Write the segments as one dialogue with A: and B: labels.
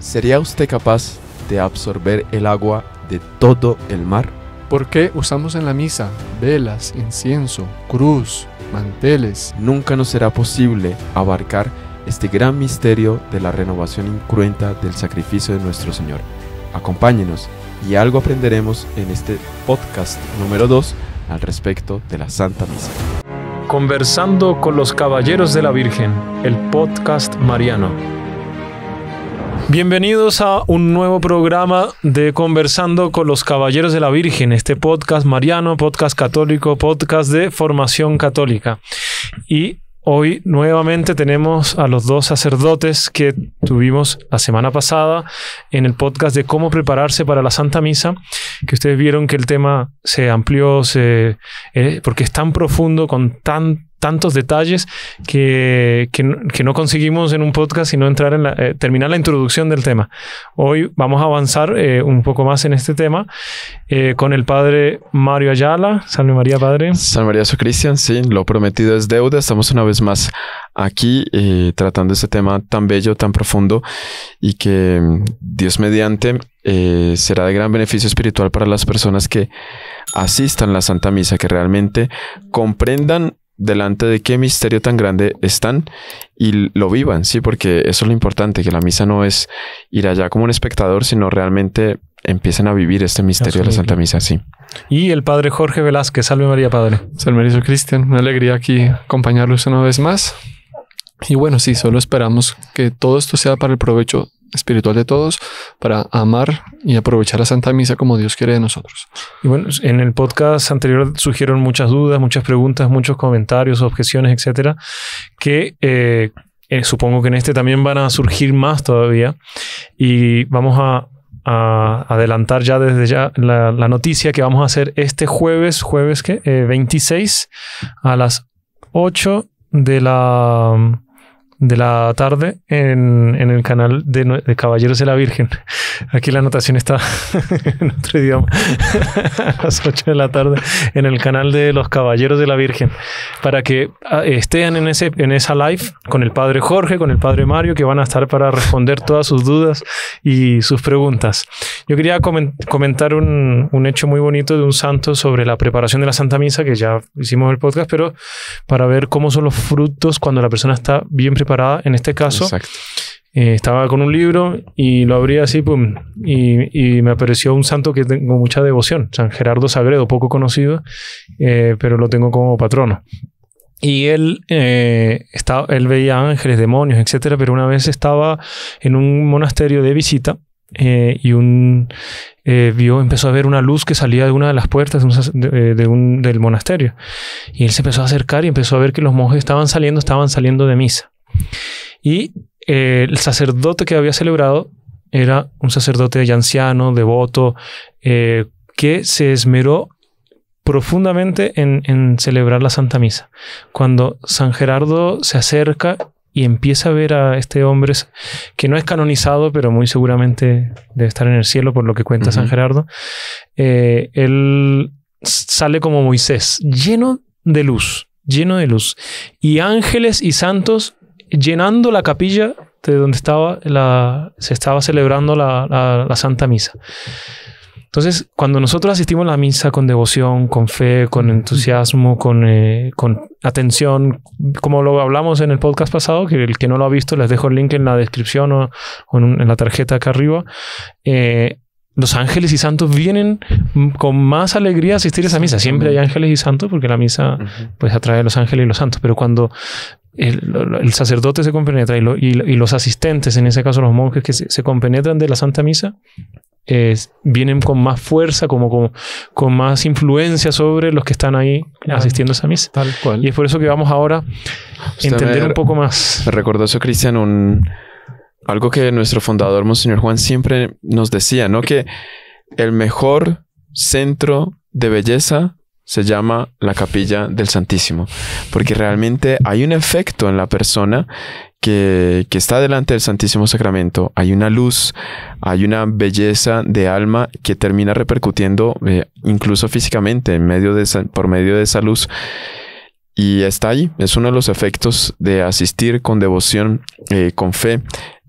A: ¿Sería usted capaz de absorber el agua de todo el mar?
B: ¿Por qué usamos en la misa velas, incienso,
A: cruz, manteles? Nunca nos será posible abarcar este gran misterio de la renovación incruenta del sacrificio de nuestro Señor. Acompáñenos y algo aprenderemos en este podcast número 2 al respecto de la Santa Misa.
C: Conversando con los Caballeros de la Virgen, el podcast Mariano. Bienvenidos a un nuevo programa de Conversando con los Caballeros de la Virgen, este podcast mariano, podcast católico, podcast de formación católica. Y hoy nuevamente tenemos a los dos sacerdotes que tuvimos la semana pasada en el podcast de cómo prepararse para la Santa Misa, que ustedes vieron que el tema se amplió, eh, porque es tan profundo, con tan tantos detalles que, no conseguimos en un podcast, sino entrar en la, eh, terminar la introducción del tema. Hoy vamos a avanzar eh, un poco más en este tema eh, con el padre Mario Ayala. Salve María, padre.
A: Salve María, soy Cristian. Sí, lo prometido es deuda. Estamos una vez más aquí tratando este tema tan bello, tan profundo y que mm, Dios mediante será de gran beneficio espiritual para las personas que asistan a la Santa Misa, que realmente comprendan delante de qué misterio tan grande están y lo vivan, sí, porque eso es lo importante, que la misa no es ir allá como un espectador, sino realmente empiecen a vivir este misterio de la Santa Misa, sí.
B: Y el Padre Jorge Velázquez, salve María Padre. Salve María Cristian, una alegría aquí acompañarlos una vez más. Y bueno, sí, solo esperamos que todo esto sea para el provecho espiritual de todos para amar y aprovechar la Santa Misa como Dios quiere de nosotros.
C: Y bueno, en el podcast anterior surgieron muchas dudas, muchas preguntas, muchos comentarios, objeciones, etcétera, que eh, eh, supongo que en este también van a surgir más todavía. Y vamos a, adelantar ya desde ya la, noticia que vamos a hacer este jueves, jueves que eh, 26 a las 8 de la de la tarde en, el canal de, Caballeros de la Virgen. Aquí la anotación está en otro idioma, a las 8 de la tarde, en el canal de los Caballeros de la Virgen, para que ah, estén en, ese, en esa live con el Padre Jorge, con el Padre Mario, que van a estar para responder todas sus dudas y sus preguntas. Yo quería comentar un, un hecho muy bonito de un santo sobre la preparación de la Santa Misa, que ya hicimos el podcast, pero para ver cómo son los frutos cuando la persona está bien preparada en este caso. Eh, estaba con un libro y lo abrí así, y, me apareció un santo que tengo mucha devoción, San Gerardo Sagredo, poco conocido, eh, pero lo tengo como patrono. Y él, eh, estaba, él veía ángeles, demonios, etcétera, pero una vez estaba en un monasterio de visita y un vio, empezó a ver una luz que salía de una de las puertas de un, del monasterio. Y él se empezó a acercar y empezó a ver que los monjes estaban saliendo, estaban saliendo de misa. Y eh, el sacerdote que había celebrado era un sacerdote ya anciano, devoto, eh, que se esmeró profundamente en, celebrar la Santa Misa. Cuando San Gerardo se acerca y empieza a ver a este hombre que no es canonizado, pero muy seguramente debe estar en el cielo por lo que cuenta San Gerardo, eh, él sale como Moisés, lleno de luz, lleno de luz. Y ángeles y santos llenando la capilla de donde estaba la, se estaba celebrando la, la, Santa Misa. Entonces, cuando nosotros asistimos a la misa con devoción, con fe, con entusiasmo, con, eh, con, atención, como lo hablamos en el podcast pasado, que el que no lo ha visto, les dejo el link en la descripción o, en, la tarjeta acá arriba. Eh, los ángeles y santos vienen con más alegría a asistir a esa misa. Siempre hay ángeles y santos porque la misa pues atrae a los ángeles y los santos. Pero cuando el, sacerdote se compenetra y, los asistentes, en ese caso los monjes que se, compenetran de la Santa Misa, vienen con más fuerza, como, con más influencia sobre los que están ahí asistiendo a esa misa. Tal cual. Y es por eso que vamos ahora a entender un poco
A: más. Me recordó eso, Cristian, un, algo que nuestro fundador, Monseñor Juan, siempre nos decía, ¿no? Que el mejor centro de belleza se llama la capilla del Santísimo, porque realmente hay un efecto en la persona que, está delante del Santísimo Sacramento. Hay una luz, hay una belleza de alma que termina repercutiendo eh, incluso físicamente por medio de esa luz. Y está ahí, es uno de los efectos de asistir con devoción, eh, con fe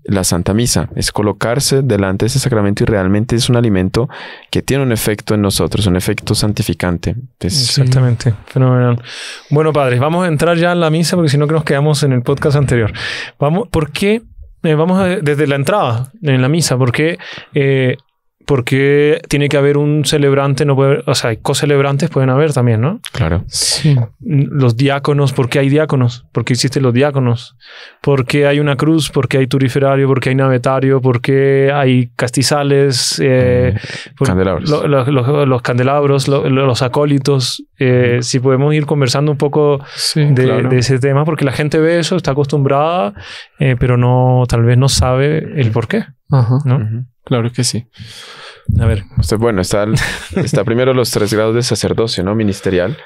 A: la Santa Misa, es colocarse delante de ese sacramento y realmente es un alimento que tiene un efecto en nosotros, un efecto santificante. Exactamente,
C: fenomenal. Bueno, padres, vamos a entrar ya en la misa porque si no que nos quedamos en el podcast anterior. Vamos, ¿por qué eh, vamos desde la entrada en la misa, porque eh, ¿Por qué tiene que haber un celebrante, no puede, o sea, co-celebrantes pueden haber también, ¿no?
A: Claro. Sí.
C: Los diáconos, ¿por qué hay diáconos? ¿Por qué existen los diáconos? ¿Por qué hay una cruz? ¿Por qué hay turiferario? ¿Por qué hay navetario? ¿Por qué hay castizales? Eh, eh, candelabros. los candelabros, los acólitos. Eh, si podemos ir conversando un poco de, ese tema, porque la gente ve eso, está acostumbrada, pero no, tal vez no sabe el por qué. Ajá. Claro que sí.
A: A ver. Usted, bueno, está, está primero los tres grados de sacerdocio, ¿no? Ministerial.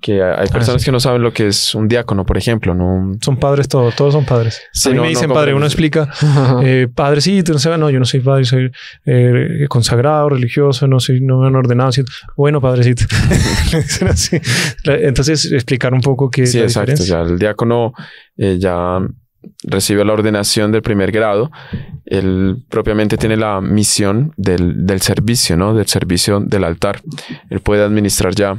A: Que hay ah, personas que no saben lo que es un diácono, por ejemplo. ¿no?
C: Son padres todos, todos son padres. Sí, no, me dicen padre, uno explica, eh, padre, sí, no sé, ah, no, yo no soy padre, soy eh, consagrado, religioso, no soy, no me han ordenado. bueno, padrecito. Entonces, explicar un poco qué sí, es exacto,
A: el diácono eh, ya recibe la ordenación del primer grado, él propiamente tiene la misión del, servicio, ¿no? Del servicio del altar. Él puede administrar ya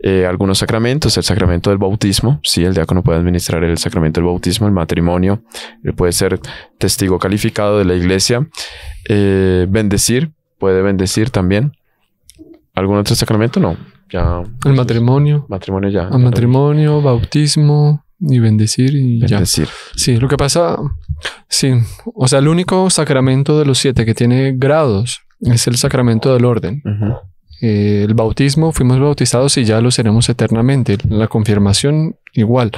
A: eh, algunos sacramentos, el sacramento del bautismo, sí, el diácono puede administrar el sacramento del bautismo, el matrimonio, él puede ser testigo calificado de la iglesia, eh, bendecir, puede bendecir también. ¿Algún otro sacramento? No. Ya, el matrimonio. Matrimonio ya. El
B: matrimonio, bautismo y bendecir y bendecir. ya. Sí, lo que pasa, sí, o sea, el único sacramento de los siete que tiene grados es el sacramento del orden. Eh, el bautismo, fuimos bautizados y ya lo seremos eternamente. La confirmación, igual.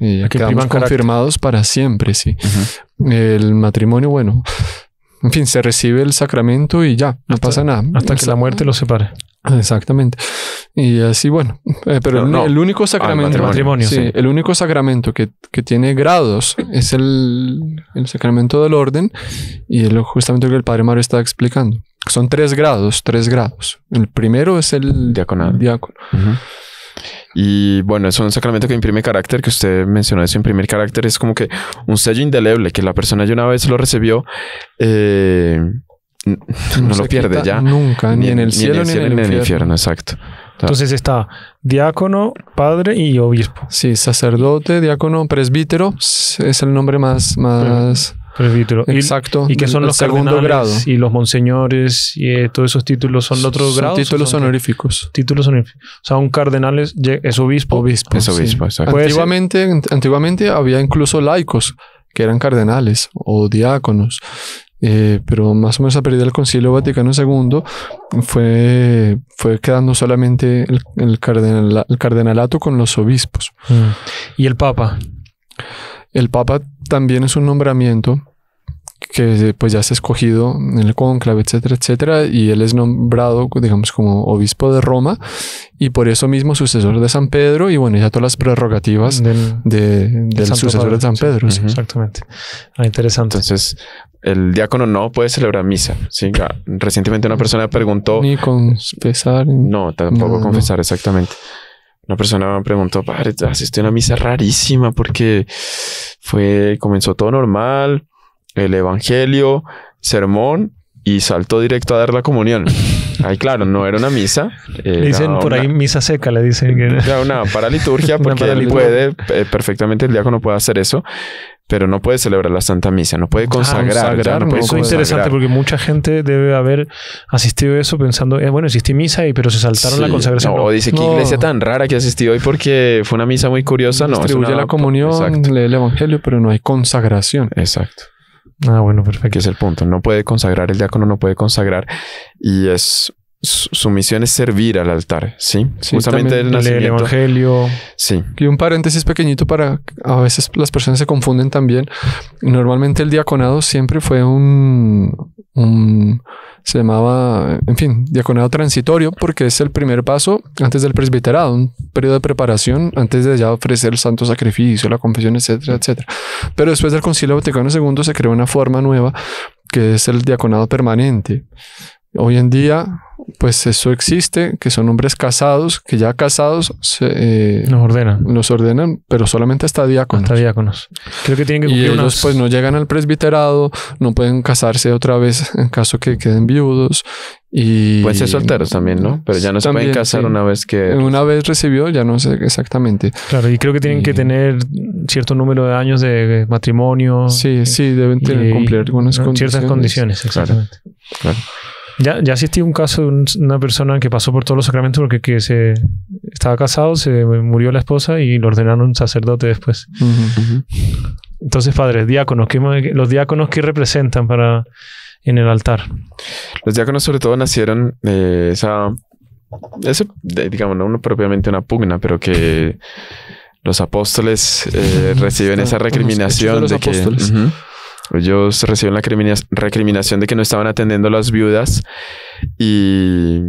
B: Eh, ya que quedamos confirmados para siempre, sí. El matrimonio, bueno. En fin, se recibe el sacramento y ya, no pasa nada. Hasta que la muerte los separe. Exactamente. Y así, bueno, eh, pero el, único sacramento, el, el único sacramento que, tiene grados es el, sacramento del orden y es justamente lo que el Padre Mario está explicando. Son tres grados, tres grados. El primero es el
A: diaconal. Diácono. Y bueno, es un sacramento que imprime carácter, que usted mencionó eso, imprimir carácter es como que un sello indeleble, que la persona ya una vez lo recibió. Eh, no, lo pierde ya. Nunca, ni, en el cielo, ni en el, infierno. exacto. Entonces
C: está diácono, padre y obispo. Sí, sacerdote, diácono,
B: presbítero es el nombre más, más presbítero. Exacto. Y, que son los segundo grado.
C: Y los monseñores y eh, todos esos títulos son otros otros grados. Títulos honoríficos. Títulos honoríficos. O sea, un cardenal es, obispo. Obispo. Es obispo, exacto.
B: Antiguamente, antiguamente había incluso laicos que eran cardenales o diáconos. Eh, pero más o menos a partir del Concilio Vaticano II fue, quedando solamente el, el cardenalato con los obispos. Mm. ¿Y el Papa? El Papa también es un nombramiento que pues ya se ha escogido en el cónclave, etcétera, etcétera, y él es nombrado, digamos, como obispo de Roma y por eso mismo sucesor de San Pedro y bueno, ya todas las prerrogativas del, de, sucesor de San Pedro. Exactamente.
A: Ah, interesante. Entonces, el diácono no puede celebrar misa. Ah, recientemente una persona preguntó... Ni confesar. No, tampoco confesar, exactamente una persona me preguntó, padre, asistí a una misa rarísima porque fue, comenzó todo normal, el Evangelio, sermón y saltó directo a dar la comunión. Ahí, claro, no era una misa. le dicen por ahí
C: misa seca, le dicen. Que
A: era una liturgia porque él puede, eh, perfectamente el diácono puede hacer eso, pero no puede celebrar la Santa Misa, no puede ah, consagrar. eso es interesante
C: porque mucha gente debe haber asistido a eso pensando, eh, bueno, asistí misa, y, pero se saltaron la consagración. O dice, qué iglesia
A: tan rara que asistió hoy porque fue una misa muy curiosa. No, distribuye la comunión,
B: lee el evangelio, pero no hay consagración. Exacto.
A: Ah, bueno, perfecto. Que es el punto. No puede consagrar, el diácono no puede consagrar y es su misión es servir al altar, ¿sí? Justamente el, el evangelio. Sí.
B: Y un paréntesis pequeñito para a veces las personas se confunden también. Normalmente el diaconado siempre fue un, se llamaba, en fin, diaconado transitorio porque es el primer paso antes del presbiterado, un periodo de preparación antes de ya ofrecer el santo sacrificio, la confesión, etcétera, etcétera. Pero después del Concilio Vaticano II se creó una forma nueva que es el diaconado permanente Hoy en día, pues eso existe, que son hombres casados, que ya casados se, eh, nos ordenan. Nos ordenan, pero solamente hasta diáconos. Hasta diáconos. Creo que tienen que cumplir y ellos, pues no llegan al presbiterado, no pueden casarse otra vez en caso que queden viudos. Y pueden ser solteros
A: también, ¿no? Pero ya no se pueden casar una vez que.
B: Una pues vez recibió, ya no sé exactamente. Claro, y creo que tienen que tener cierto
C: número de años de matrimonio. Sí, sí, deben tener, cumplir algunas condiciones. Ciertas condiciones, exactamente. claro. Ya, ya un caso de una persona que pasó por todos los sacramentos porque se estaba casado, se murió la esposa y lo ordenaron un sacerdote después. Entonces, padres, diáconos, ¿los diáconos qué representan para en el altar?
A: Los diáconos sobre todo nacieron eh, esa, digamos, no propiamente una pugna, pero que los apóstoles eh, reciben esa recriminación de, que... Apóstoles. Ellos reciben la recriminación de que no estaban atendiendo las viudas y,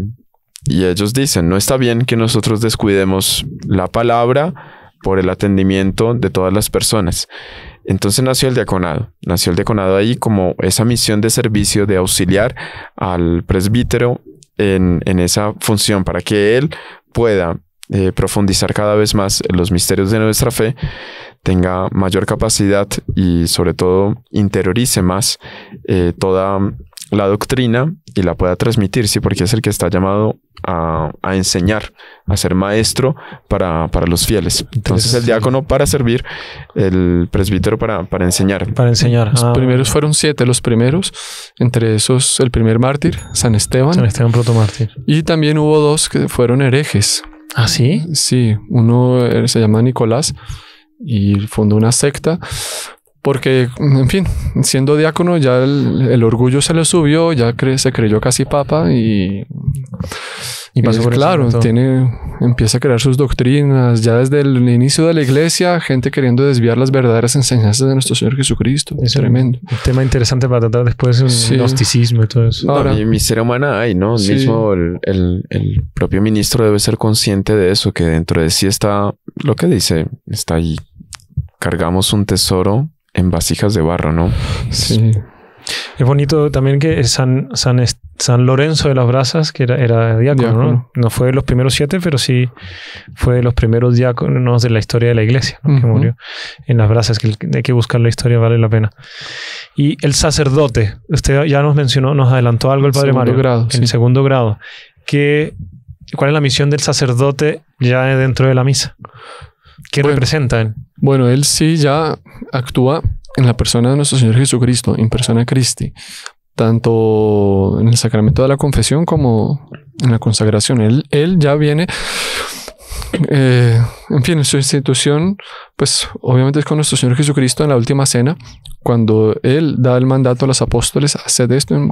A: ellos dicen, no está bien que nosotros descuidemos la palabra por el atendimiento de todas las personas. Entonces nació el diaconado. Nació el diaconado ahí como esa misión de servicio de auxiliar al presbítero en esa función para que él pueda eh, profundizar cada vez más los misterios de nuestra fe, tenga mayor capacidad y sobre todo interiorice más eh, toda la doctrina y la pueda transmitir, sí, porque es el que está llamado a, enseñar, a ser maestro para, para los fieles. Entonces, el diácono para servir, el presbítero para, para enseñar.
B: Para enseñar. Los ah. primeros fueron siete, los primeros, entre esos el primer mártir, San Esteban. San
C: Esteban mártir
B: Y también hubo dos que fueron herejes, ¿Ah, sí? Sí, uno eh, se llama Nicolás y fundó una secta porque, en fin, siendo diácono ya el, orgullo se le subió, ya se creyó casi papa y y claro, tiene, empieza a crear sus doctrinas ya desde el inicio de la iglesia, gente queriendo desviar las verdaderas enseñanzas de nuestro Señor Jesucristo. Es tremendo. Un tema interesante para tratar después el
C: gnosticismo y todo eso. Ahora, mi y
A: miseria humana hay, ¿no? Mismo el, propio ministro debe ser consciente de eso, que dentro de sí está lo que dice, está ahí. Cargamos un tesoro en vasijas de barro, ¿no?
C: Sí. Es bonito también que San, San, Lorenzo de las Brasas, que era, diácono, ¿no? fue de los primeros siete, pero sí fue de los primeros diáconos de la historia de la iglesia, que murió en las Brasas, que hay que buscar la historia, vale la pena. Y el sacerdote, usted ya nos mencionó, nos adelantó algo el Padre Mario, en segundo grado, que, ¿cuál es la misión del sacerdote ya dentro de la misa? ¿Qué representa representan? Bueno, él sí
B: ya actúa en la persona de nuestro Señor Jesucristo, en persona Christi, tanto en el sacramento de la confesión como en la consagración. Él, él ya viene eh, en fin, en su institución, pues obviamente es con nuestro Señor Jesucristo en la última cena, cuando Él da el mandato a los apóstoles, haced esto en,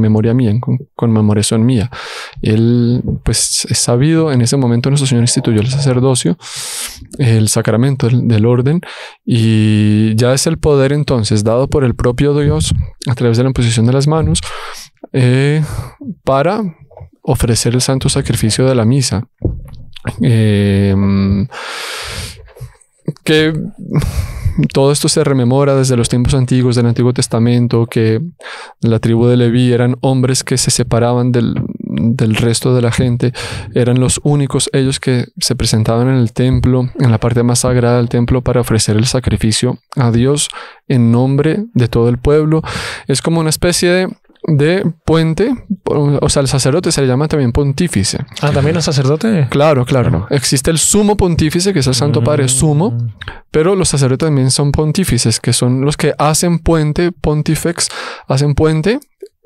B: memoria mía, en con, conmemoración mía. Él, pues es sabido, en ese momento nuestro Señor instituyó el sacerdocio, el sacramento del, orden, y ya es el poder entonces dado por el propio Dios a través de la imposición de las manos eh, para ofrecer el santo sacrificio de la misa. Em, que todo esto se rememora desde los tiempos antiguos del Antiguo Testamento, que la tribu de Leví eran hombres que se separaban del, resto de la gente, eran los únicos ellos que se presentaban en el templo, en la parte más sagrada del templo, para ofrecer el sacrificio a Dios en nombre de todo el pueblo. Es como una especie de de puente, o sea, el sacerdote se le llama también pontífice.
C: Ah, también el sacerdote. Claro, claro.
B: Existe el sumo pontífice, que es el Santo mm. Padre sumo, pero los sacerdotes también son pontífices, que son los que hacen puente, pontifex, hacen puente,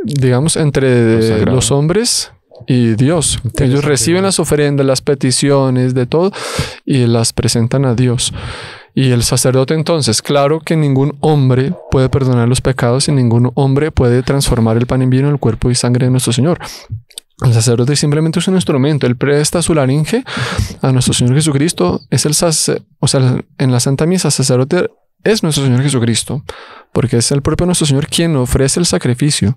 B: digamos, entre los hombres y Dios. Ellos reciben las ofrendas, las peticiones, de todo, y las presentan a Dios. Y el sacerdote entonces, claro que ningún hombre puede perdonar los pecados y ningún hombre puede transformar el pan en vino, el cuerpo y sangre de nuestro Señor. El sacerdote simplemente es un instrumento. Él presta su laringe a nuestro Señor Jesucristo. Es el sacerdote, o sea, en la Santa Misa, sacerdote es nuestro Señor Jesucristo porque es el propio nuestro Señor quien ofrece el sacrificio.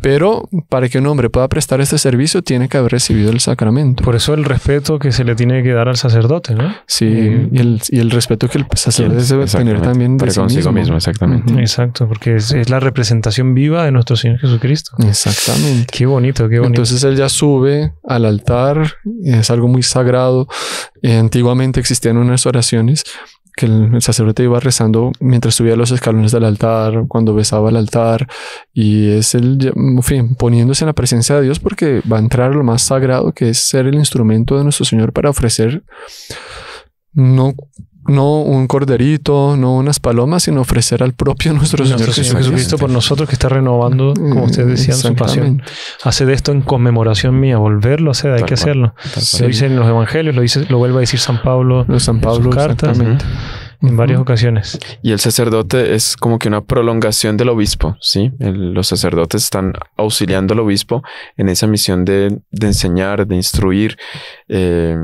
B: Pero para que un hombre pueda prestar este servicio, tiene que haber recibido el sacramento. Por eso el
C: respeto que se le tiene que dar al sacerdote, ¿no? Sí, eh, y, el, respeto que el sacerdote debe tener también de para consigo mismo. exactamente. Exacto, porque es, la representación viva de nuestro Señor Jesucristo. Exactamente. Qué bonito, qué bonito. Entonces
B: él ya sube al altar, es algo muy sagrado. Eh, antiguamente existían unas oraciones que el sacerdote iba rezando mientras subía los escalones del altar, cuando besaba el altar, y es el, en fin, poniéndose en la presencia de Dios porque va a entrar lo más sagrado que es ser el instrumento de nuestro Señor para ofrecer no no un corderito, no unas palomas, sino ofrecer al propio nuestro Nuestro Señor Jesucristo
C: por nosotros que está renovando, como ustedes mm, decía su pasión. Hace de esto en conmemoración mía, volverlo a hacer, hay que hacerlo. Lo en los evangelios, lo, dice, lo vuelve a decir San Pablo, San en sus En varias ocasiones.
A: Y el sacerdote es como que una prolongación del obispo, ¿sí? los sacerdotes están auxiliando al obispo en esa misión de, enseñar, de instruir eh,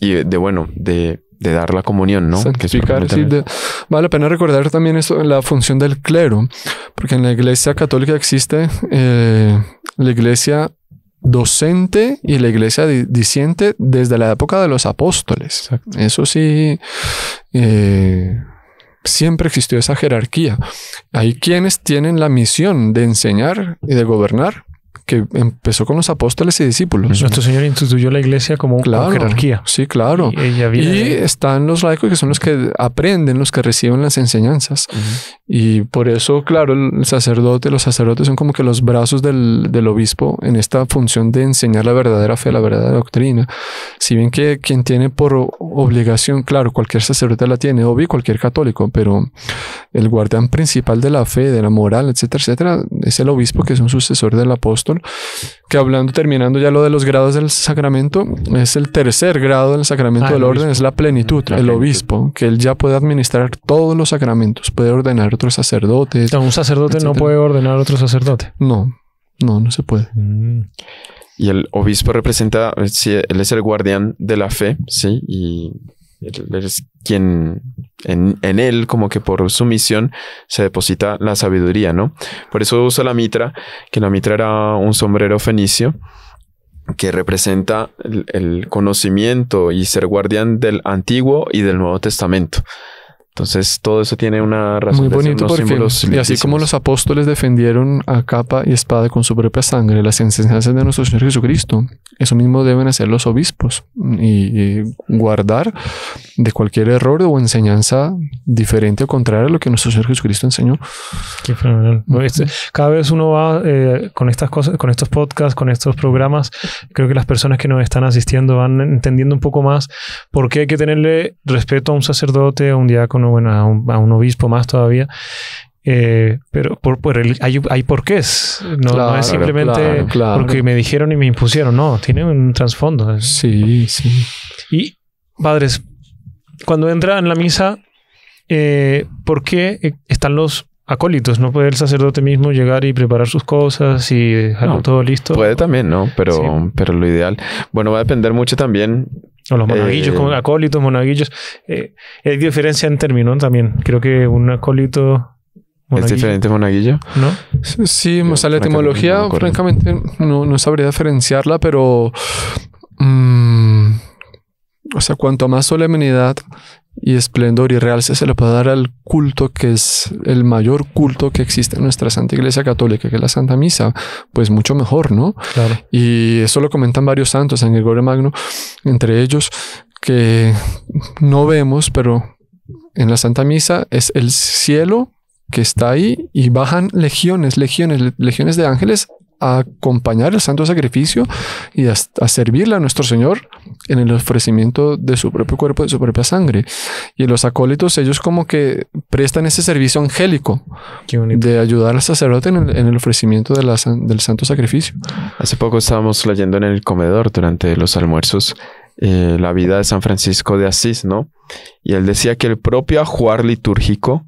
A: y de, bueno, de de dar la comunión, ¿no?
B: vale la pena recordar también eso, la función del clero, porque en la iglesia católica existe eh, la iglesia docente y la iglesia disiente desde la época de los apóstoles. Eso sí, eh, siempre existió esa jerarquía. Hay quienes tienen la misión de enseñar y de gobernar que empezó con los apóstoles y discípulos. Nuestro
C: Señor instituyó la iglesia como, una jerarquía.
B: Sí, claro. Y, están los laicos que son los que aprenden, los que reciben las enseñanzas. Y por eso, claro, el sacerdote, los sacerdotes son como que los brazos del, del, obispo en esta función de enseñar la verdadera fe, la verdadera doctrina. Si bien que quien tiene por obligación, claro, cualquier sacerdote la tiene, obvio, cualquier católico, pero el guardián principal de la fe, de la moral, etcétera, etcétera, es el obispo que es un sucesor del apóstol, que hablando, terminando ya lo de los grados del sacramento, es el tercer grado del sacramento ah, del orden, es la plenitud, el obispo, que él ya puede administrar todos los sacramentos, puede ordenar otros sacerdotes. un sacerdote no puede
C: ordenar a otro sacerdote. No,
B: no, no se puede. Mm.
A: Y el obispo representa, eh, él es el guardián de la fe, sí, y él es quien en, él, como que por su misión, se deposita la sabiduría, ¿no? Por eso usa la mitra, que la mitra era un sombrero fenicio que representa el conocimiento y ser guardián del Antiguo y del Nuevo Testamento. Entonces todo eso tiene una razón. Muy bonito de Y así como
B: los apóstoles defendieron a capa y espada con su propia sangre las enseñanzas de nuestro Señor Jesucristo, eso mismo deben hacer los obispos y, guardar de cualquier error o enseñanza diferente o
C: contraria a lo que nuestro Señor Jesucristo enseñó. fenomenal. Pues, este, cada vez uno va eh, con estas cosas, con estos podcasts, con estos programas, creo que las personas que nos están asistiendo van entendiendo un poco más por qué hay que tenerle respeto a un sacerdote, a un diácono, bueno, a un, obispo más todavía. Eh, pero por, por hay, hay porqués. No, es simplemente porque me dijeron y me impusieron. No, tiene un trasfondo. Eh. Sí, sí. Y, padres, cuando entra en la misa, eh, ¿por qué están los acólitos? ¿No puede el sacerdote mismo llegar y preparar sus cosas
A: y dejarlo todo listo? Puede también, ¿no? Pero, pero lo ideal. Bueno, va a depender mucho también o los monaguillos, como eh,
C: acólitos, monaguillos. Eh, hay diferencia en términos también. Creo que un acólito. ¿Es diferente monaguillo? No. Sí, o sea, la etimología, francamente,
B: no, sabría diferenciarla, pero. Mm, o sea, cuanto más solemnidad y esplendor y real se le puede dar al culto que es el mayor culto que existe en nuestra Santa Iglesia Católica, que es la Santa Misa, pues mucho mejor, ¿no? Y eso lo comentan varios santos, San Gregorio Magno, entre ellos, que no vemos, pero en la Santa Misa es el cielo que está ahí y bajan legiones, legiones, legiones de ángeles acompañar el santo sacrificio y a, servirle a nuestro Señor en el ofrecimiento de su propio cuerpo, de su propia sangre. Y los acólitos, ellos como que prestan ese servicio angélico de ayudar al sacerdote en el, ofrecimiento del
A: santo sacrificio. Hace poco estábamos leyendo en el comedor durante los almuerzos eh, la vida de San Francisco de Asís, ¿no? Y él decía que el propio ajuar litúrgico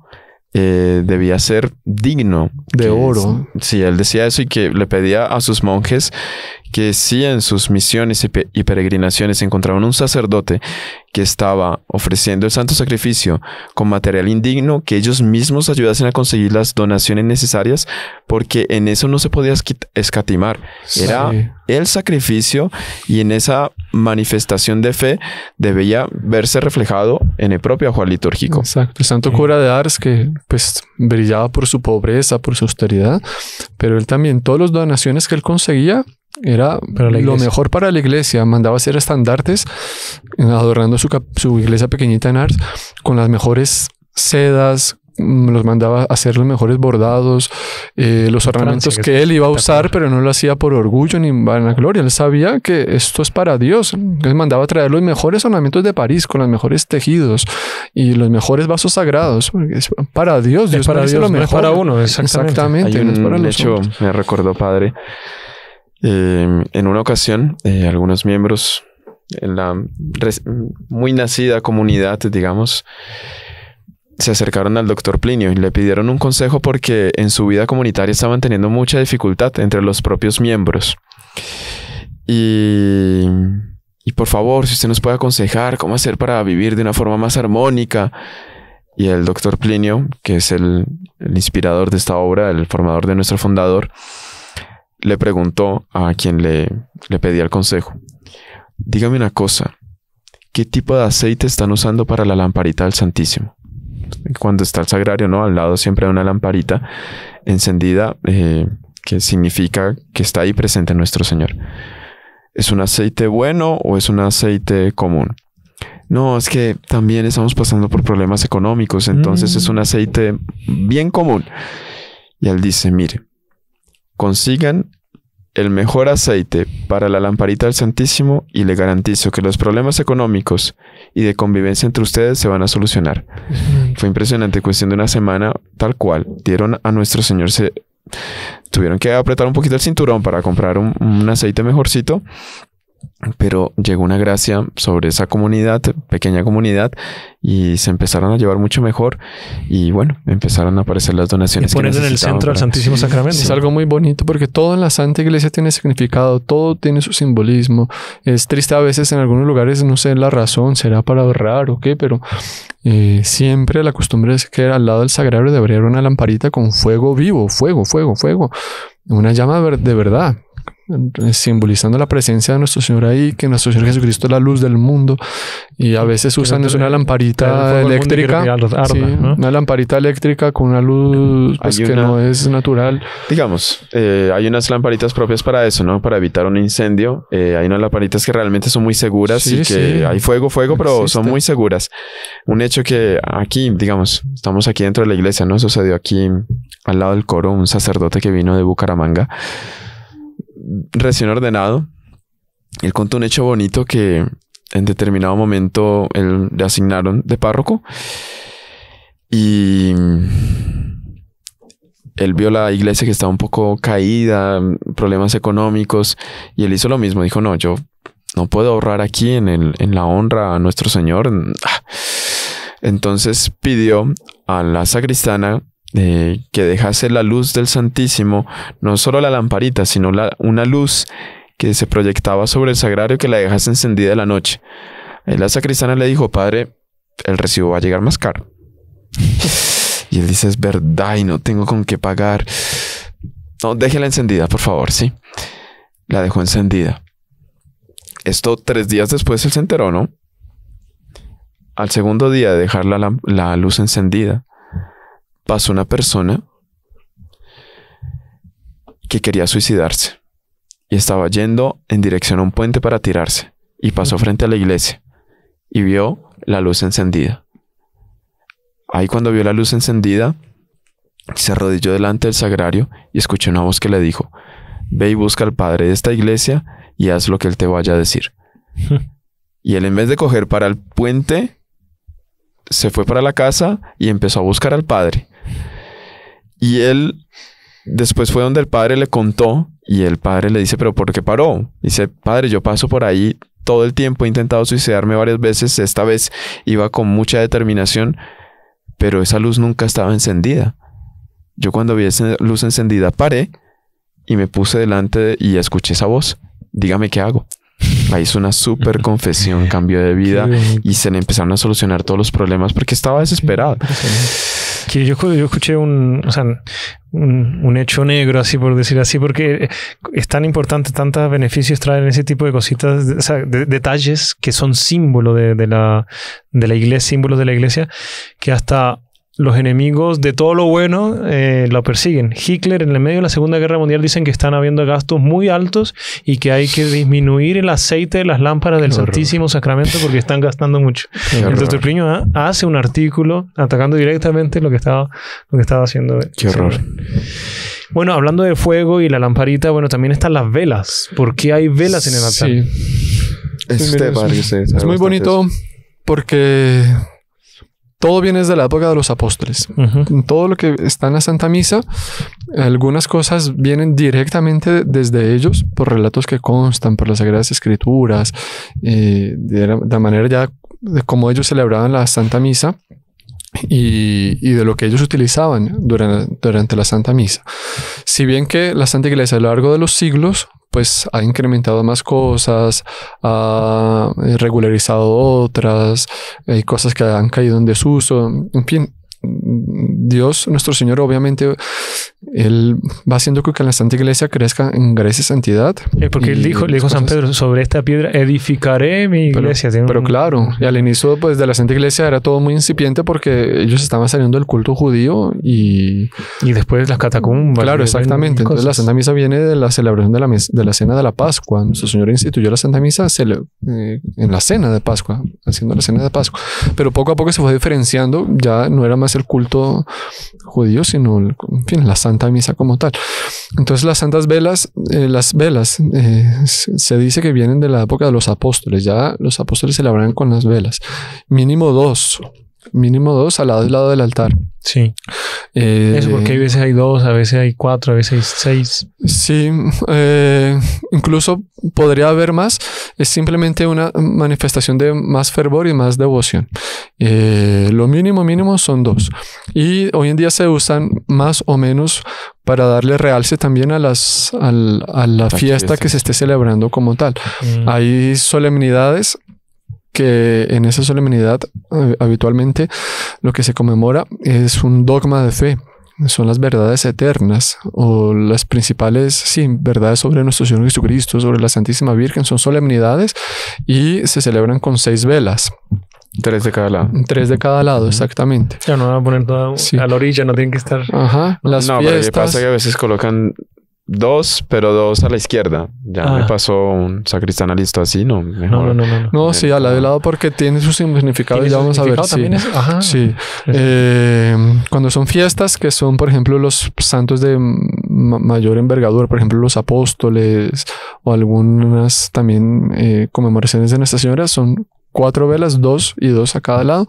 A: eh, debía ser digno. De oro. sí, él decía eso y que le pedía a sus monjes que si en sus misiones y peregrinaciones encontraban un sacerdote que estaba ofreciendo el santo sacrificio con material indigno, que ellos mismos ayudasen a conseguir las donaciones necesarias, porque en eso no se podía escatimar. Era el sacrificio y en esa manifestación de fe debía verse reflejado en el propio ajuar litúrgico. El santo cura de
B: Ars, que pues, brillaba por su pobreza, por su austeridad, pero él también, todas las donaciones que él conseguía, era lo mejor para la iglesia. Mandaba hacer estandartes eh, adornando su, iglesia pequeñita en Ars con las mejores sedas, mm, los mandaba a hacer los mejores bordados, eh, los ornamentos que, él iba a usar, pero no lo hacía por orgullo ni vanagloria. Él sabía que esto es para Dios. Él mandaba traer los mejores ornamentos de París con los mejores tejidos y los mejores vasos sagrados. para Dios, Dios es para Dios, lo mejor. para uno, exactamente. de hecho,
A: me recordó, padre, Em, en una ocasión, eh, algunos miembros en la muy nacida comunidad, digamos, se acercaron al doctor Plinio y le pidieron un consejo porque en su vida comunitaria estaban teniendo mucha dificultad entre los propios miembros. Y, por favor, si usted nos puede aconsejar cómo hacer para vivir de una forma más armónica. Y el doctor Plinio, que es el inspirador de esta obra, el formador de nuestro fundador, le preguntó a quien le, le pedía el consejo, dígame una cosa, ¿qué tipo de aceite están usando para la lamparita del Santísimo? Cuando está el sagrario, ¿no? Al lado siempre hay una lamparita encendida eh, que significa que está ahí presente nuestro Señor. ¿Es un aceite bueno o es un aceite común? No, es que también estamos pasando por problemas económicos, entonces mm. es un aceite bien común. Y él dice, mire, Consigan el mejor aceite para la lamparita del Santísimo y le garantizo que los problemas económicos y de convivencia entre ustedes se van a solucionar. Fue impresionante, cuestión de una semana tal cual, dieron a nuestro Señor, se tuvieron que apretar un poquito el cinturón para comprar un, un aceite mejorcito pero llegó una gracia sobre esa comunidad, pequeña comunidad, y se empezaron a llevar mucho mejor y bueno, empezaron a aparecer las donaciones. Y poner en el centro al Santísimo Sacramento. Es
B: algo muy bonito porque todo en la Santa Iglesia tiene significado, todo tiene su simbolismo. Es triste a veces en algunos lugares, no sé la razón, será para ahorrar o qué, pero eh, siempre la costumbre es que al lado del sagrario debería haber una lamparita con fuego vivo, fuego, fuego, fuego, una llama de verdad eh, simbolizando la presencia de nuestro Señor ahí, que nuestro Señor Jesucristo es la luz del
A: mundo y a veces usan es una lamparita eléctrica,
B: una lamparita eléctrica con una luz pues, que no es natural.
A: Digamos, eh, hay unas lamparitas propias para eso, ¿no? Para evitar un incendio. Eh, hay unas lamparitas que realmente son muy seguras y que hay fuego, fuego, pero son muy seguras. Un hecho que aquí, digamos, estamos aquí dentro de la iglesia, ¿no? Sucedió aquí al lado del coro un sacerdote que vino de Bucaramanga recién ordenado, él contó un hecho bonito que en determinado momento él, le asignaron de párroco y él vio la iglesia que estaba un poco caída, problemas económicos, y él hizo lo mismo, dijo, no, yo no puedo ahorrar aquí en, en la honra a nuestro Señor. Ah. Entonces pidió a la sacristana eh, que dejase la luz del Santísimo, no solo la lamparita, sino la, una luz que se proyectaba sobre el sagrario que la dejase encendida la noche. La sacristana le dijo, padre, el recibo va a llegar más caro. y él dice, es verdad y no tengo con qué pagar. No, déjela encendida, por favor, sí. La dejó encendida. Esto tres días después él se enteró, ¿no? Al segundo día de dejar la luz encendida, pasó una persona que quería suicidarse y estaba yendo en dirección a un puente para tirarse y pasó frente a la iglesia y vio la luz encendida. Ahí cuando vio la luz encendida, se arrodilló delante del sagrario y escuchó una voz que le dijo, ve y busca al padre de esta iglesia y haz lo que él te vaya a decir. y él en vez de coger para el puente, se fue para la casa y empezó a buscar al padre. Y él después fue donde el padre le contó y el padre le dice, pero ¿por qué paró? Dice, padre, yo paso por ahí todo el tiempo, he intentado suicidarme varias veces, esta vez iba con mucha determinación, pero esa luz nunca estaba encendida. Yo cuando vi esa luz encendida paré y me puse delante y escuché esa voz, dígame qué hago. Ahí hizo una súper confesión, cambio de vida y se le empezaron a solucionar todos los problemas porque estaba desesperado
C: yo, escuché un, un, hecho negro, así por decir así, porque es tan importante, tantos beneficios traen ese tipo de cositas, detalles que son símbolo de, la, de la iglesia, símbolos de la iglesia, que hasta los enemigos de todo lo bueno eh, lo persiguen. Hitler en el medio de la Segunda Guerra Mundial dicen que están habiendo gastos muy altos y que hay que disminuir el aceite de las lámparas del Santísimo Sacramento porque están gastando mucho. Entonces Priño ah, hace un artículo atacando directamente lo que estaba, lo que estaba haciendo. Qué horror. Bueno, hablando del fuego y la lamparita, bueno, también están las velas. ¿Por qué hay velas en el altar? Sí. Este es, muy bonito porque todo viene desde la época de los apóstoles.
B: En Todo lo que está en la Santa Misa, algunas cosas vienen directamente desde ellos por relatos que constan, por las Sagradas Escrituras, eh, de, la, manera ya de cómo ellos celebraban la Santa Misa. Y, de lo que ellos utilizaban durante, durante la Santa Misa. Si bien que la Santa Iglesia a lo largo de los siglos pues ha incrementado más cosas, ha eh, regularizado otras, hay eh, cosas que han caído en desuso, en fin, Dios, nuestro Señor, obviamente, Él va haciendo que la Santa Iglesia crezca en gracia y santidad.
C: porque Él dijo, le dijo San Pedro, sobre esta piedra edificaré mi iglesia.
B: Pero, claro, al inicio pues, de la Santa Iglesia era todo muy incipiente porque ellos estaban saliendo del culto judío y... después las catacumbas. Claro, exactamente. Entonces la Santa Misa viene de la celebración de la, Cena de la Pascua. Su Señor instituyó la Santa Misa eh, en la Cena de Pascua, haciendo la Cena de Pascua. Pero poco a poco se fue diferenciando, ya no era más el culto judío, sino, en la Santa Misa como tal. Entonces las santas velas, eh, las velas, eh, se dice que vienen de la época de los apóstoles, ya los apóstoles se celebraban con las velas, mínimo dos mínimo dos al lado del altar. Sí. Eh, Eso porque a
C: veces hay dos, a veces hay cuatro, a veces hay seis. Sí,
B: eh, incluso podría haber más. Es simplemente una manifestación de más fervor y más devoción. Eh, lo mínimo mínimo son dos. Y hoy en día se usan más o menos para darle realce también a, las, a, la, fiesta, que se esté celebrando como tal. Mm. Hay solemnidades que en esa solemnidad eh, habitualmente lo que se conmemora es un dogma de fe, son las verdades eternas o las principales, sí, verdades sobre nuestro Señor Jesucristo, sobre la Santísima Virgen, son solemnidades y se celebran con
A: seis velas. Tres de cada lado.
B: Tres de cada lado, exactamente. Ya no van a poner todo a la orilla, no tienen que estar. Ajá. Las no, pero que pasa que a
A: veces colocan dos, pero dos a la izquierda. Ya me ah. pasó un sacristán así, no, No, no, no.
B: No, no sí, a la de lado porque tiene su significado y vamos a ver. si eh, cuando son fiestas que son, por ejemplo, los santos de mayor envergadura, por ejemplo, los apóstoles o algunas también eh, conmemoraciones de Nuestra Señora, son cuatro velas, dos y dos a cada lado.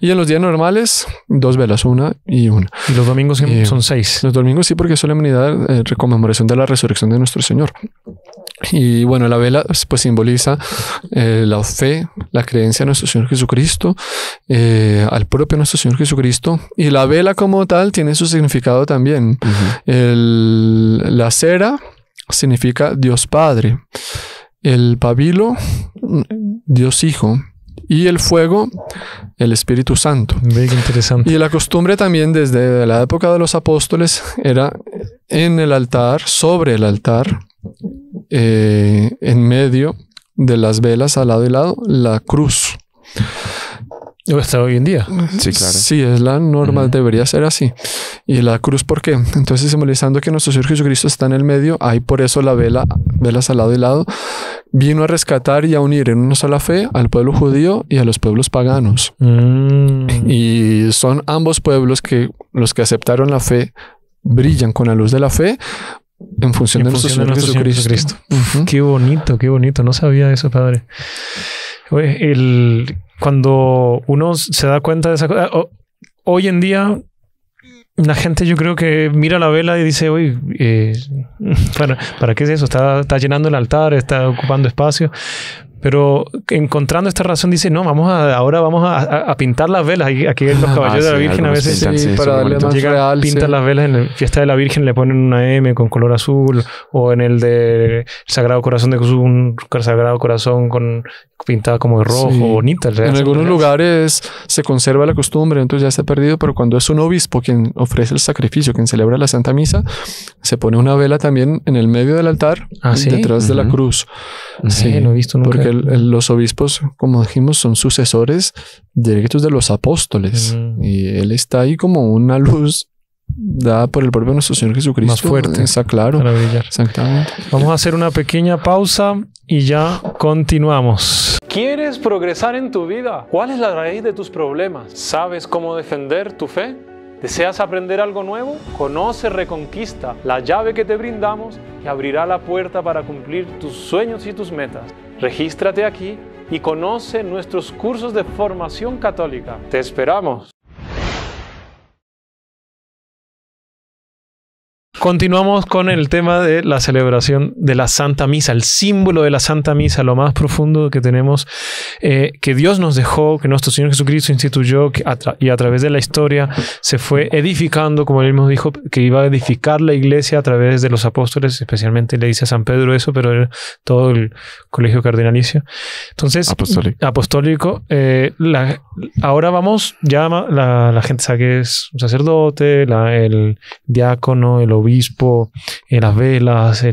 B: Y en los días normales, dos velas, una y una. Y los domingos eh, son seis. Los domingos sí, porque es solemnidad, eh, conmemoración de la resurrección de nuestro Señor. Y bueno, la vela pues simboliza eh, la fe, la creencia en nuestro Señor Jesucristo, eh, al propio nuestro Señor Jesucristo. Y la vela como tal tiene su significado también. la cera significa Dios Padre el pabilo Dios Hijo, y el fuego, el Espíritu Santo. Y la costumbre también desde la época de los apóstoles era en el altar, sobre el altar, eh, en medio de las velas al lado y lado, la cruz está hoy en día. Sí, claro. Sí, es la norma, debería ser así. ¿Y la cruz por qué? Entonces, simbolizando que nuestro Señor Jesucristo está en el medio, ahí por eso la vela, velas al lado y lado, vino a rescatar y a unir en una sola fe al pueblo judío y a los pueblos paganos. Mm. Y son ambos pueblos que los que aceptaron la fe brillan con la luz de la fe en función, de, nuestro Señor Jesucristo.
C: Qué bonito, qué bonito. No sabía eso, padre. El, cuando uno se da cuenta de esa cosa, hoy en día la gente yo creo que mira la vela y dice, ¿hoy eh, ¿para, qué es eso? Está, está, llenando el altar, está ocupando espacio. Pero encontrando esta razón dice, no, vamos a, ahora vamos a, pintar las velas. Aquí los ah, caballos de la Virgen a veces para darle más las velas en la fiesta de la Virgen, le ponen una M con color azul, o en el de Sagrado Corazón de Jesús, un Sagrado Corazón con pintada como de rojo, bonita. En algunos
B: lugares se conserva la costumbre, entonces ya está perdido, pero cuando es un obispo quien ofrece el sacrificio, quien celebra la Santa Misa, se pone una vela también en el medio del altar, ¿Ah, detrás de la cruz. Eh, sí, no he visto nunca los obispos, como dijimos, son sucesores directos de los apóstoles. Y él está ahí como una luz dada por el propio nuestro Señor Jesucristo. Más fuerte. Está claro.
C: Vamos a hacer una pequeña pausa y ya continuamos. ¿Quieres progresar en tu vida? ¿Cuál es la raíz de tus problemas? ¿Sabes cómo defender tu fe? ¿Deseas aprender algo nuevo? Conoce Reconquista, la llave que te brindamos que abrirá la puerta para cumplir tus sueños y tus metas. Regístrate aquí y conoce nuestros cursos de formación católica. Te esperamos. Continuamos con el tema de la celebración de la Santa Misa, el símbolo de la Santa Misa, lo más profundo que tenemos, eh, que Dios nos dejó, que nuestro Señor Jesucristo instituyó y a través de la historia se fue edificando, como él mismo dijo, que iba a edificar la iglesia a través de los apóstoles, especialmente le dice a San Pedro eso, pero todo el colegio cardinalicio Entonces, apostólico. Eh, ahora vamos, ya la, gente sabe que es un sacerdote, el diácono, el obispo, obispo, en las velas,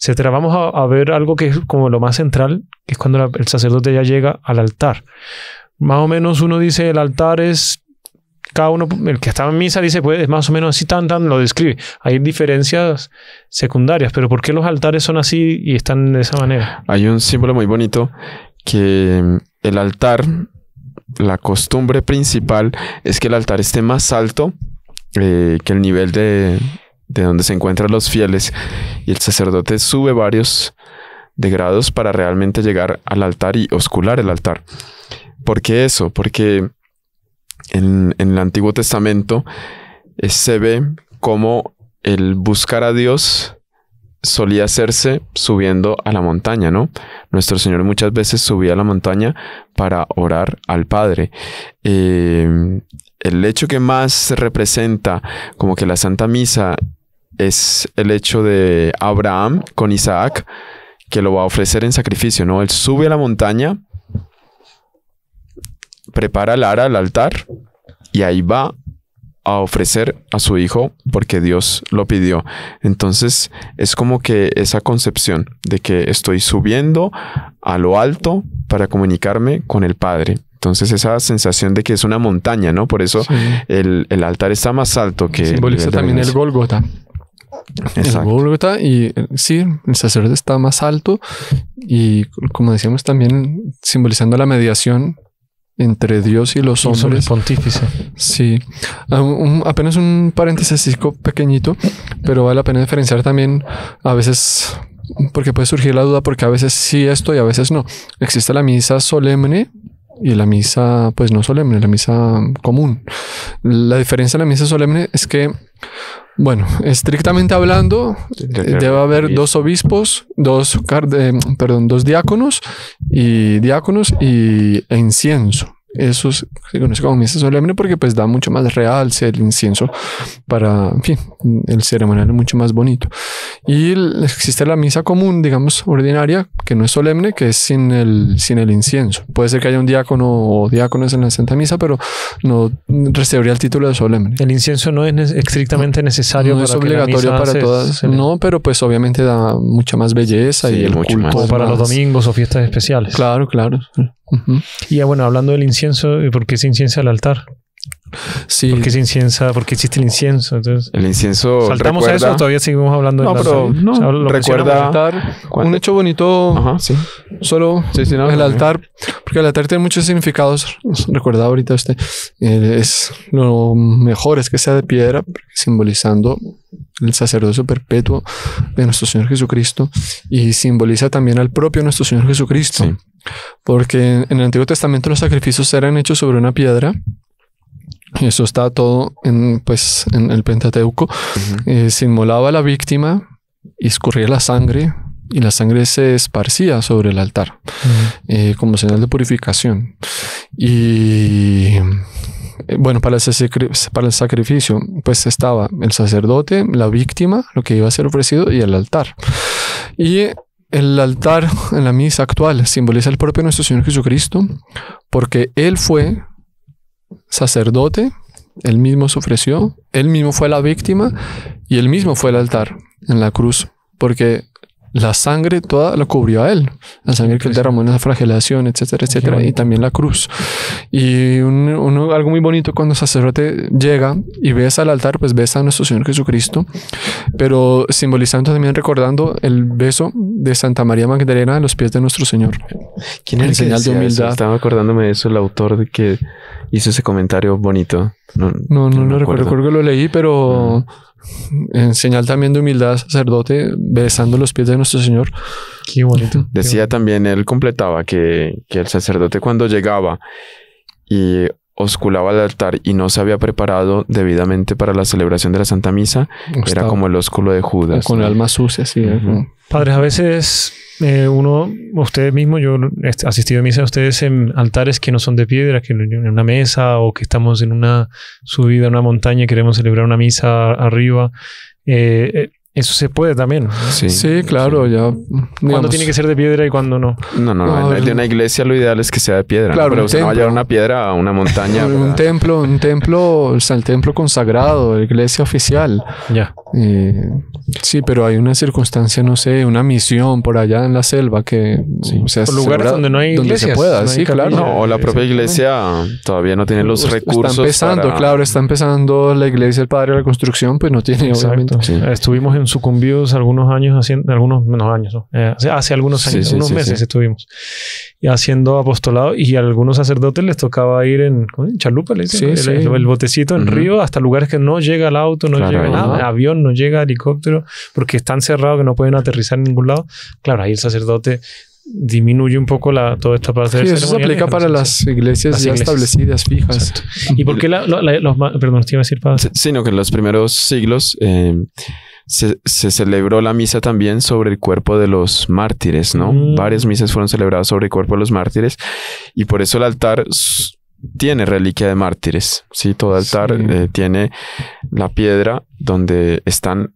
C: etcétera. Vamos a, ver algo que es como lo más central, que es cuando el sacerdote ya llega al altar. Más o menos uno dice el altar es cada uno, el que está en misa dice, pues es más o menos así, tan, tan, lo describe. Hay diferencias secundarias, pero ¿por qué los altares
A: son así y están de esa manera? Hay un símbolo muy bonito que mm, el altar, la costumbre principal es que el altar esté más alto eh, que el nivel de, de donde se encuentran los fieles, y el sacerdote sube varios degrados grados para realmente llegar al altar y oscular el altar. ¿Por qué eso? Porque en, el Antiguo Testamento eh, se ve como el buscar a Dios solía hacerse subiendo a la montaña, ¿no? Nuestro Señor muchas veces subía a la montaña para orar al Padre. Eh, el hecho que más representa como que la Santa Misa es el hecho de Abraham con Isaac, que lo va a ofrecer en sacrificio, ¿no? Él sube a la montaña, prepara el ara, el altar, y ahí va a ofrecer a su hijo porque Dios lo pidió. Entonces es como que esa concepción de que estoy subiendo a lo alto para comunicarme con el Padre. Entonces esa sensación de que es una montaña, ¿no? Por eso el, altar está más alto que... Simboliza también el
B: Golgota. Exacto. y sí, el sacerdote está más alto y como decíamos también simbolizando la mediación entre Dios y los hombres. pontífice. Sí. Ah, apenas un paréntesis pequeñito, pero vale la pena diferenciar también a veces porque puede surgir la duda porque a veces sí esto y a veces no. Existe la misa solemne y la misa pues no solemne, la misa común. La diferencia de la misa solemne es que bueno, estrictamente hablando, eh, debe haber dos obispos, dos, eh, perdón, dos diáconos y diáconos y incienso. Eso se conoce como misa solemne porque pues da mucho más realce el incienso para, en fin, el ceremonial es mucho más bonito. Y existe la misa común, digamos, ordinaria, que no es solemne, que es sin el, sin el incienso. Puede ser que haya un diácono o diáconos en la Santa Misa, pero no recibiría el título de solemne. El incienso no
C: es estrictamente necesario. No es obligatorio para todas.
B: no, pero pues obviamente da mucha más belleza y el mucho culto. Más. para los domingos
C: o fiestas especiales. Claro, claro. Y ya bueno, hablando del incienso, ¿por qué se inciencia al altar? Sí. Porque es inciensa, porque existe el
A: incienso. Entonces, el incienso. ¿Saltamos a eso todavía seguimos hablando de No, no, recuerda
B: un hecho bonito. sí. Solo el altar, porque el altar tiene muchos significados. Recuerda ahorita este. Es lo mejor es que sea de piedra, simbolizando el sacerdocio perpetuo de nuestro Señor Jesucristo y simboliza también al propio nuestro Señor Jesucristo. Porque en el Antiguo Testamento los sacrificios eran hechos sobre una piedra eso está todo en, pues, en el Pentateuco. Eh, se inmolaba la víctima y escurría la sangre y la sangre se esparcía sobre el altar eh, como señal de purificación. Y eh, bueno, para el, sacrificio, pues estaba el sacerdote, la víctima, lo que iba a ser ofrecido y el altar. Y el altar en la misa actual simboliza el propio nuestro Señor Jesucristo, porque Él fue sacerdote, él mismo se ofreció, él mismo fue la víctima y él mismo fue el altar en la cruz, porque la sangre toda lo cubrió a él. La sangre que él derramó en la flagelación, etcétera, etcétera. Y también la cruz. Y un, algo muy bonito cuando el sacerdote llega y ves al altar, pues ves a nuestro Señor Jesucristo, pero simbolizando también, recordando el beso de Santa María Magdalena a los pies de nuestro Señor. ¿Quién es el señal de humildad? Estaba
A: acordándome de eso, el autor de que hizo ese comentario bonito. No, no, lo recuerdo. que
B: lo leí, pero... Ah en señal también de humildad sacerdote, besando los pies de nuestro Señor. Qué bonito.
A: Decía también, él completaba que, que el sacerdote cuando llegaba y osculaba el altar y no se había preparado debidamente para la celebración de la Santa Misa, era como el ósculo de Judas. Con alma sucia, sí.
C: Padres, a veces eh, uno, ustedes mismos, yo he asistido a misa a ustedes en altares que no son de piedra, que en una mesa o que estamos en una subida a una montaña y queremos celebrar una misa arriba. Eh, eh eso se puede también. Sí, claro, ya. Mm, cuando ¿Cuándo tiene que ser de piedra y cuándo no?
A: No, no, no. de una iglesia lo ideal es que sea de piedra. Claro, pero usted va a llevar una piedra a una montaña. un
B: templo, un templo, o sea, el templo consagrado, la iglesia oficial. Ya. Eh, sí, pero hay una circunstancia, no sé, una misión por allá en la selva que. O sea, lugares donde no hay iglesias, donde se pueda, sí, claro.
A: o la propia iglesia todavía no tiene los recursos. Está empezando, claro,
B: está empezando la iglesia, el padre de la construcción, pues no tiene,
C: Estuvimos en sucumbidos algunos años haciendo, algunos menos años, eh, hace, algunos años, unos meses estuvimos haciendo apostolado y a algunos sacerdotes les tocaba ir en, en chalupa, el, botecito en río hasta lugares que no llega el auto, no llega nada, avión, no llega helicóptero, porque están cerrados que no pueden aterrizar en ningún lado. Claro, ahí el sacerdote disminuye un poco la, toda esta parte sí, eso se aplica para las iglesias
B: ya establecidas fijas y por
A: qué la, los perdón te iba a decir para sino que en los primeros siglos eh, se, celebró la misa también sobre el cuerpo de los mártires, ¿no? Mm. Varias misas fueron celebradas sobre el cuerpo de los mártires y por eso el altar tiene reliquia de mártires, ¿sí? Todo altar eh, tiene la piedra donde están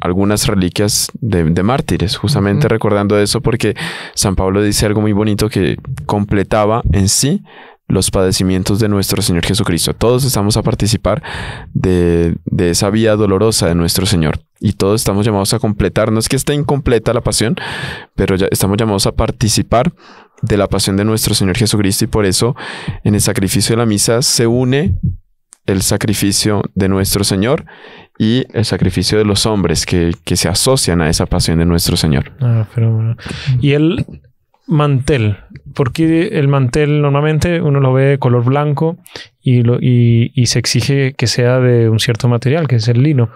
A: algunas reliquias de, mártires, justamente recordando eso porque San Pablo dice algo muy bonito que completaba en sí los padecimientos de nuestro Señor Jesucristo. Todos estamos a participar de, de, esa vía dolorosa de nuestro Señor y todos estamos llamados a completar. No es que esté incompleta la pasión, pero ya estamos llamados a participar de la pasión de nuestro Señor Jesucristo y por eso en el sacrificio de la misa se une el sacrificio de nuestro Señor y el sacrificio de los hombres que, se asocian a esa pasión de nuestro Señor.
C: Ah, y el mantel, porque el mantel normalmente uno lo ve de color blanco y, lo, y se exige que sea de un cierto material, que es el lino.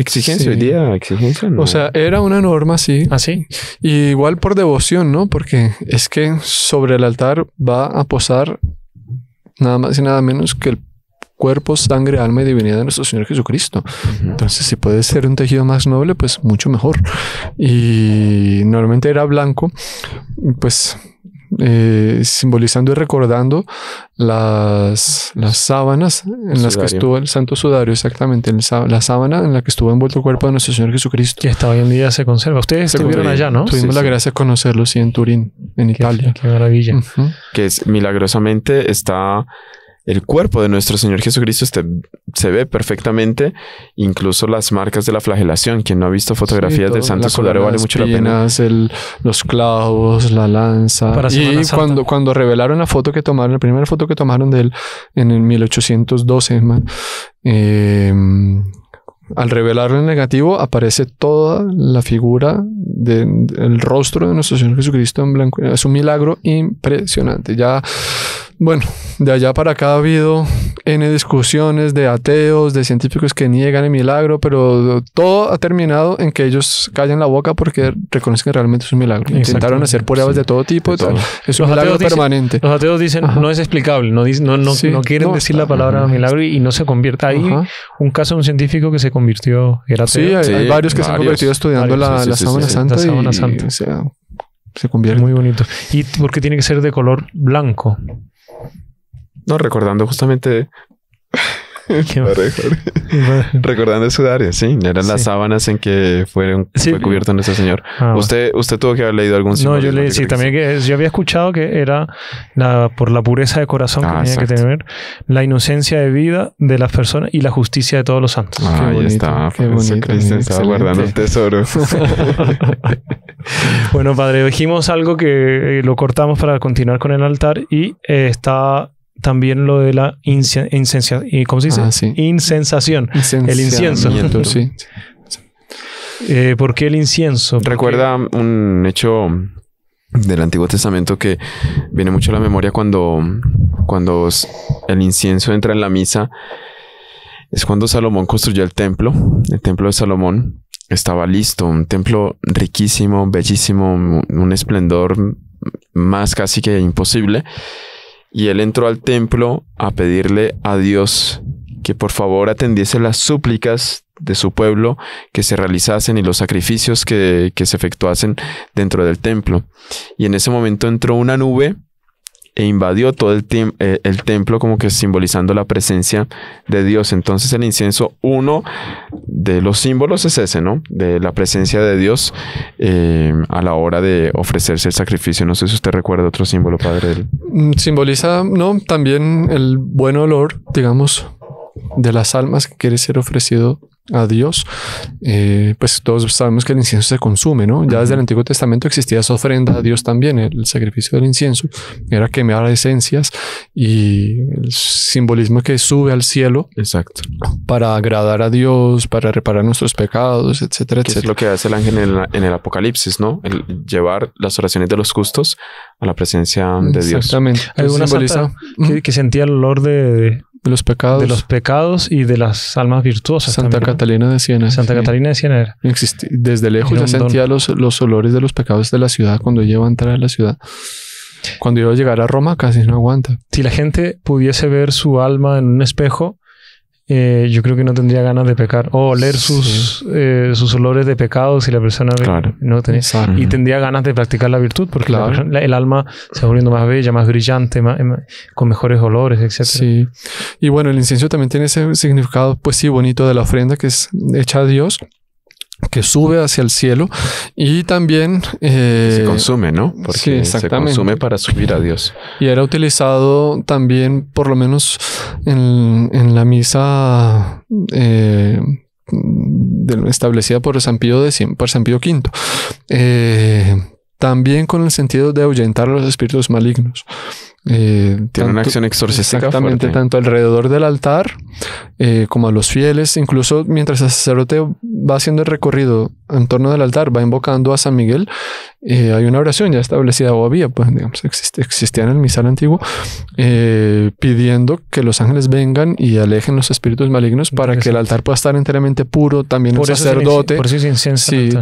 C: Exigencia hoy
A: día, exigencia. O sea,
C: era una norma así.
B: Así. Ah, igual por devoción, ¿no? Porque es que sobre el altar va a posar nada más y nada menos que el cuerpo, sangre, alma y divinidad de nuestro Señor Jesucristo. Entonces, si puede ser un tejido más noble, pues mucho mejor. Y normalmente era blanco, pues eh, simbolizando y recordando las, las sábanas en las que estuvo el santo sudario, exactamente, la sábana en la que estuvo envuelto el cuerpo de nuestro Señor Jesucristo. Que hasta hoy en día se conserva. Ustedes estuvieron allá, ¿no? Tuvimos la gracia de conocerlo, sí, en Turín, en Italia. Qué, maravilla.
A: Que es milagrosamente está el cuerpo de nuestro Señor Jesucristo este, se ve perfectamente, incluso las marcas de la flagelación. Quien no ha visto fotografías de del Santo vale mucho la pena.
B: los clavos, la lanza. y cuando, cuando revelaron la foto que tomaron, la primera foto que tomaron de él en el 1812, em, al revelarlo el negativo aparece toda la figura del rostro de nuestro Señor Jesucristo en blanco. Es un milagro impresionante. Ya bueno, de allá para acá ha habido N discusiones de ateos, de científicos que niegan el milagro, pero todo ha terminado en que ellos callan la boca porque reconocen
C: que realmente es un milagro. Intentaron hacer pruebas de
B: todo tipo, es un milagro permanente.
C: Los ateos dicen no es explicable, no, no, quieren decir la palabra milagro y, no se convierte Hay un caso de un científico que se convirtió, era Sí, hay, varios que se han convertido estudiando la, la Santa. Santa. se convierte. Muy bonito. ¿Y por qué tiene que ser de color blanco?
A: No, recordando justamente Recordando su área, sí. Eran las sábanas en que fue cubierto nuestro Señor. Ah, usted, usted tuvo que haber leído algún No, yo leí, sí, también
C: que yo había escuchado que era la, por la pureza de corazón que ah, tenía que tener, la inocencia de vida de las personas y la justicia de todos los santos. Ah, ahí está. Qué pues, guardando el tesoro. bueno, padre, dijimos algo que eh, lo cortamos para continuar con el altar y eh, está también lo de la incensación eh, ¿cómo se dice? Ah, insensación, el incienso. Eh, ¿Por qué el incienso?
A: Recuerda un hecho del Antiguo Testamento que viene mucho a la memoria cuando, cuando el incienso entra en la misa. Es cuando Salomón construyó el templo, el templo de Salomón. Estaba listo, un templo riquísimo, bellísimo, un esplendor más casi que imposible y él entró al templo a pedirle a Dios que por favor atendiese las súplicas de su pueblo que se realizasen y los sacrificios que, que se efectuasen dentro del templo. Y en ese momento entró una nube e invadió todo el, eh, el, templo como que simbolizando la presencia de Dios. Entonces el incienso, uno de los símbolos es ese, ¿no? De la presencia de Dios eh, a la hora de ofrecerse el sacrificio. No sé si usted recuerda otro símbolo, padre.
B: Mm, simboliza, ¿no? También el buen olor, digamos, de las almas que quiere ser ofrecido a Dios, eh, pues todos sabemos que el incienso se consume, ¿no? Ya desde el Antiguo Testamento existía esa ofrenda a Dios también, el sacrificio del incienso, era quemar esencias y el simbolismo que sube al cielo. Exacto. Para
A: agradar a Dios, para
B: reparar nuestros pecados, etcétera, Es
A: lo que hace el ángel en el, Apocalipsis, ¿no? El llevar las oraciones de los justos a la presencia de Dios. Exactamente.
C: Hay una simboliza... que, sentía el olor de, de los pecados. De los pecados y de las almas virtuosas. Santa Catalina de Siena. Santa Catalina de Siena era. desde lejos ya sentía los, los olores de los pecados de la ciudad cuando ella iba a entrar a la ciudad. Cuando iba a llegar a Roma casi no aguanta. Si la gente pudiese ver su alma en un espejo, eh, yo creo que no tendría ganas de pecar. O oler sus, eh, sus olores de pecado si la persona no tenía. Y tendría ganas de practicar la virtud porque el alma se va volviendo más bella, más brillante, em, con mejores olores, etc. Sí. Y bueno, el incienso también tiene ese significado, pues sí, bonito
B: de la ofrenda que es hecha a Dios que sube hacia el cielo y también...
A: Eh, se consume, ¿no? Porque se consume para subir a Dios.
B: Y era utilizado también, por lo menos en, la misa eh, establecida por San Pío, por San Pío V, eh, también con el sentido de ahuyentar a los espíritus malignos. Eh, Tiene una acción exorcista. Exactamente, tanto alrededor del altar eh, como a los fieles. Incluso mientras el sacerdote va haciendo el recorrido en torno del altar va invocando a San Miguel, eh, hay una oración ya establecida o había, pues digamos, existía en el misal antiguo, eh, pidiendo que los ángeles vengan y alejen los espíritus malignos mm, para que el altar pueda estar enteramente puro, también el sacerdote, por sí,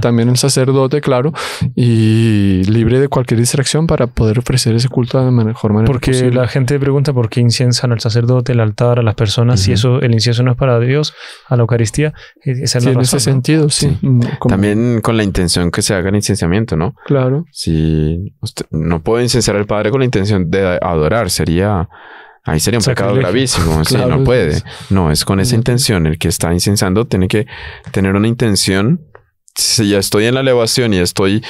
B: también el sacerdote, claro, y libre de cualquier distracción para poder ofrecer ese culto de mejor manera. Porque la
C: gente pregunta por qué inciensan al sacerdote, el altar, a las personas, si eso, el incienso no es para Dios, a la Eucaristía, e, esa es en ese sentido, sí.
A: Mm, también con la intención que se haga el incensamiento, ¿no? Claro. Si no puedo incensar al padre con la intención de adorar, sería ahí sería un pecado gravísimo. no puede. No, es con esa intención. El que está incensando tiene que tener una intención. Si ya estoy en la elevación y estoy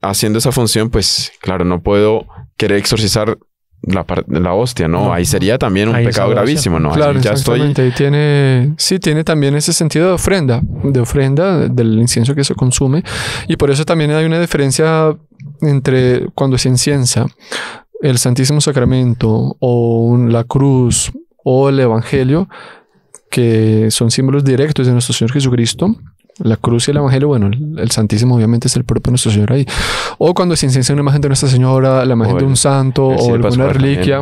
A: haciendo esa función, pues claro, no puedo querer exorcizar la, la hostia, ¿no? Ahí sería también un pecado gravísimo, ¿no? Claro, ya estoy.
B: tiene, sí, tiene también ese sentido de ofrenda, de ofrenda del incienso que se consume. Y por eso también hay una diferencia entre cuando se inciensa el Santísimo Sacramento o la cruz o el Evangelio, que son símbolos directos de nuestro Señor Jesucristo, la cruz y el evangelio, bueno, el Santísimo obviamente es el propio Nuestro Señor ahí. O cuando se incienso una imagen de Nuestra Señora, la imagen de un santo o alguna reliquia,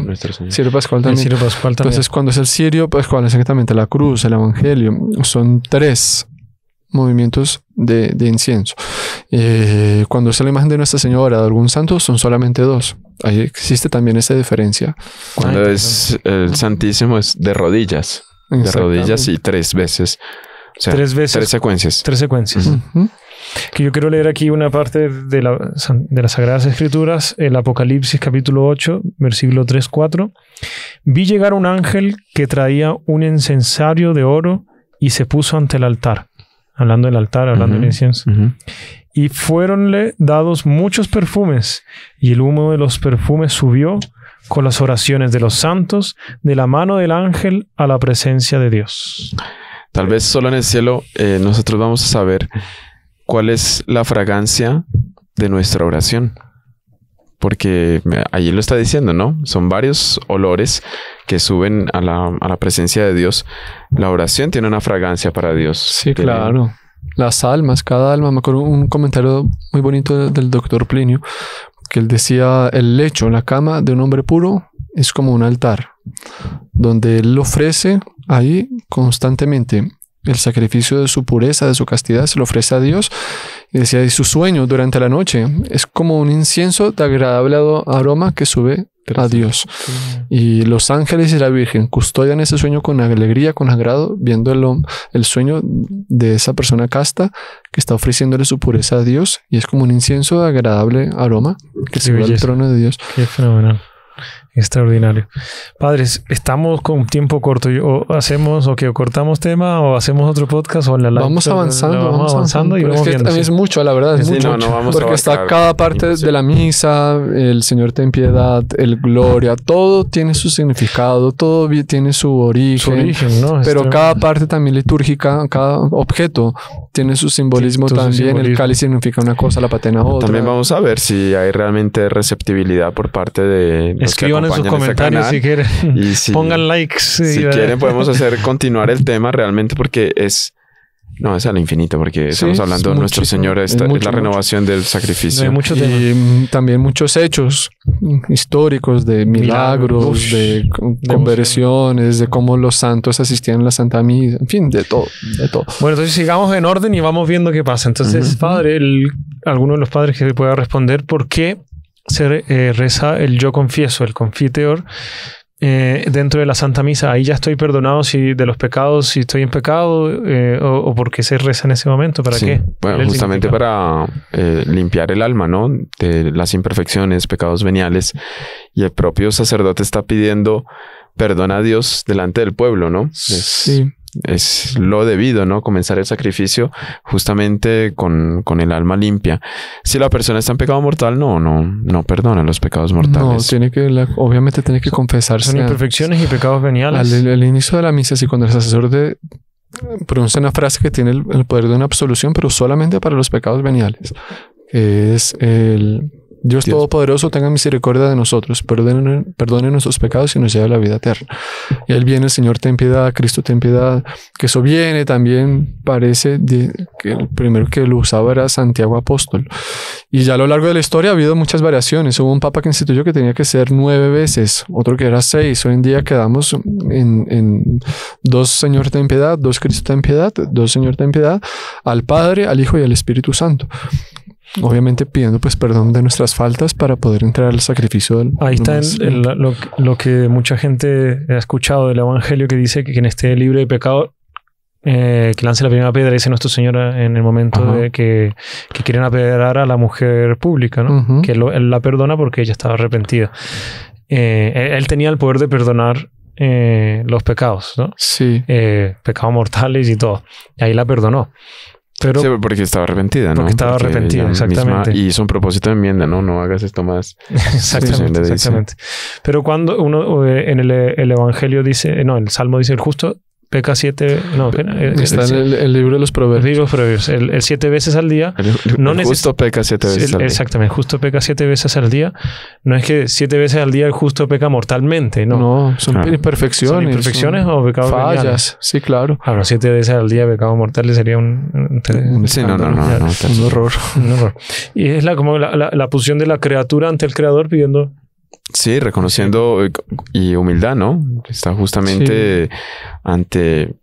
B: Sirio Pascual también. también. Entonces, cuando es el sirio Pascual, pues, exactamente, la cruz, el evangelio, son tres movimientos de, incienso. Eh, cuando es la imagen de Nuestra Señora, de algún santo, son solamente dos. Ahí existe también esa diferencia.
A: Cuando es el Santísimo es de rodillas. De rodillas y tres veces tres veces. Tres secuencias. Tres secuencias.
C: Que yo quiero leer aquí una parte de, la, de las Sagradas Escrituras, el Apocalipsis capítulo 8, versículo 3, 4. Vi llegar un ángel que traía un incensario de oro y se puso ante el altar. Hablando del altar, hablando del incienso. Y fueronle dados muchos perfumes y el humo de los perfumes subió con las oraciones de los santos de la mano del ángel a la presencia de Dios.
A: Tal vez solo en el cielo eh, nosotros vamos a saber cuál es la fragancia de nuestra oración. Porque allí lo está diciendo, ¿no? Son varios olores que suben a la, presencia de Dios. La oración tiene una fragancia para Dios. Sí, claro.
B: Las almas, cada alma. Me acuerdo un comentario muy bonito del doctor Plinio, que él decía, el lecho, la cama de un hombre puro es como un altar, donde él ofrece ahí constantemente. El sacrificio de su pureza, de su castidad, se lo ofrece a Dios. Y decía, y su sueño durante la noche. Es como un incienso de agradable aroma que sube a Dios. Y los ángeles y la Virgen custodian ese sueño con alegría, con agrado, viendo el, el, sueño de esa persona casta que está ofreciéndole su pureza a Dios y es como un incienso
C: de agradable aroma que sube se al trono de Dios. Qué fenomenal. Extraordinario. Padres, estamos con tiempo corto. O hacemos, o que cortamos tema, o hacemos otro podcast, o la Vamos avanzando, vamos, avanzando, y vamos es es mucho,
B: la verdad, es mucho. porque está cada parte de la misa, el Señor ten piedad, el gloria, todo tiene su significado, todo tiene su origen. Pero cada parte también litúrgica, cada objeto tiene su simbolismo también. El cáliz significa una cosa, la patena otra. También
A: vamos a ver si hay realmente receptibilidad por parte de. Los sus este comentarios si quieren. Y si, Pongan
C: likes. Si quieren, podemos hacer
A: continuar el tema realmente porque es. No, es al infinito, porque estamos hablando de nuestro Señor, esta, es, la renovación del sacrificio. y
B: mm, también muchos hechos históricos de milagros, de conversiones, de cómo los santos asistían a la Santa Misa, en fin, de todo,
C: de todo. Bueno, entonces sigamos en orden y vamos viendo qué pasa. Entonces, padre, alguno de los padres que pueda responder por qué se eh, reza el yo confieso, el confiteor, eh, dentro de la Santa Misa. Ahí ya estoy perdonado si de los pecados, si estoy en pecado, eh, o, por qué se reza en ese momento. ¿Para qué? Bueno, justamente
A: para limpiar el alma, ¿no? De las imperfecciones, pecados veniales. Y el propio sacerdote está pidiendo perdón a Dios delante del pueblo, ¿no?
B: Sí
A: es lo debido, ¿no? Comenzar el sacrificio justamente con, el alma limpia. Si la persona está en pecado mortal, no, no, no perdona los pecados mortales. No,
B: tiene que, obviamente tiene que confesarse. Son imperfecciones y pecados veniales. Al, inicio de la misa, si cuando el de pronuncia una frase que tiene el, el poder de una absolución, pero solamente para los pecados veniales, que es el Dios, Todopoderoso tenga misericordia de nosotros, perdone, nuestros pecados y nos lleve a la vida eterna. Y él viene, Señor, ten piedad, Cristo, ten piedad. Que eso viene también, parece que el primero que lo usaba era Santiago Apóstol. Y ya a lo largo de la historia ha habido muchas variaciones. Hubo un papa que instituyó que tenía que ser nueve veces, otro que era seis. Hoy en día quedamos en, en dos Señor ten piedad, dos Cristo ten piedad, dos Señor ten piedad, al Padre, al Hijo y al Espíritu Santo obviamente pidiendo pues perdón de nuestras faltas para poder entrar al sacrificio del ahí está
C: lo, que mucha gente ha escuchado del evangelio que dice que quien esté libre de pecado eh, que lance la primera piedra dice nuestro señor en el momento de que, quieren apedrear a la mujer pública ¿no? que él la perdona porque ella estaba arrepentida eh, él, tenía el poder de perdonar eh, los pecados, Sí. pecados mortales y todo.
A: ahí la perdonó. Pero, porque estaba arrepentida, ¿no? Porque estaba arrepentida, exactamente. y es un propósito de enmienda, ¿no? No hagas esto más. exactamente, exactamente.
C: Pero cuando uno eh, en el, el, Evangelio dice, eh, no, el Salmo dice, el justo PK7, no, eh, está eh, en el, libro de los proverbios. el, siete veces al día. no justo
A: peca siete veces al día.
C: Exactamente, justo peca siete veces al día. No es que siete veces al día el justo peca mortalmente, no. son imperfecciones. imperfecciones o pecados Fallas, sí, claro. Ahora, siete veces al día pecado mortal sería un. un, sí, no, no, no, un horror. Un horror. Y es la, como la, la, la, de la criatura ante el creador pidiendo
A: Sí, reconociendo eh, y humildad, ¿no? Está justamente ante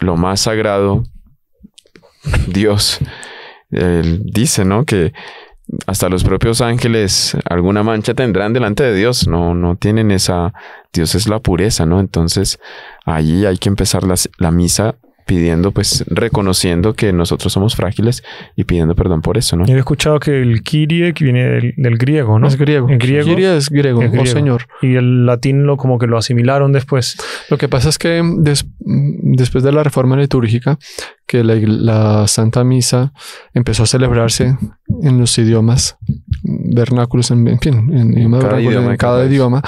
A: lo más sagrado, Dios. Él dice, ¿no? Que hasta los propios ángeles alguna mancha tendrán delante de Dios, no, no tienen esa, Dios es la pureza, ¿no? Entonces allí hay que empezar la misa pidiendo, pues reconociendo que nosotros somos frágiles y pidiendo perdón por eso, ¿no? he
C: escuchado que el Kyrie que viene del, griego, ¿no? Es griego. El griego. es oh, griego, Oh, señor. Y el latín lo como que lo asimilaron después. Lo que pasa es que después de la reforma litúrgica,
B: que la, Santa Misa empezó a celebrarse en los idiomas vernáculos, en, en fin, en, cada, idioma,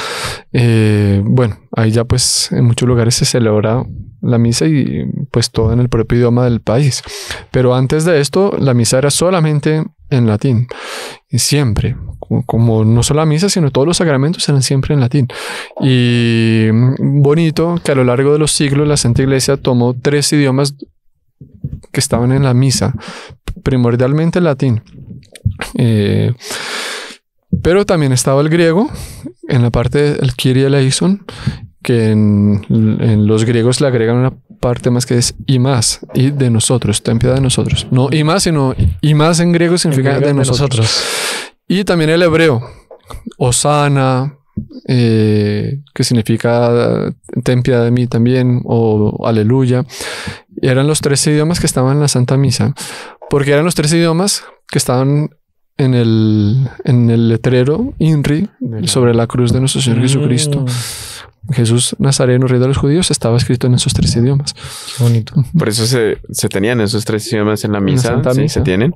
B: eh, bueno, ahí ya pues en muchos lugares se celebra la misa y pues todo en el propio idioma del país. Pero antes de esto, la misa era solamente en latín, y siempre, como no solo la misa, sino todos los sacramentos eran siempre en latín. Y mm, bonito que a lo largo de los siglos la Santa Iglesia tomó tres idiomas que estaban en la misa, primordialmente latín. Eh, pero también estaba el griego en la parte del Kyrie eleison, que en, los griegos le agregan una parte más que es y más, y de nosotros, ten piedad de nosotros. No y más, sino y más en griego significa de, nosotros. nosotros. Y también el hebreo, Osana, eh, que significa tempia de mí también o aleluya. Eran los tres idiomas que estaban en la Santa Misa, porque eran los tres idiomas que estaban en el, en el letrero INRI sobre la cruz de nuestro Señor Jesucristo. Mm. Jesús Nazareno, rey de los judíos, estaba escrito en esos tres idiomas.
A: bonito. Por eso se, se tenían esos tres idiomas en la misa. se tienen.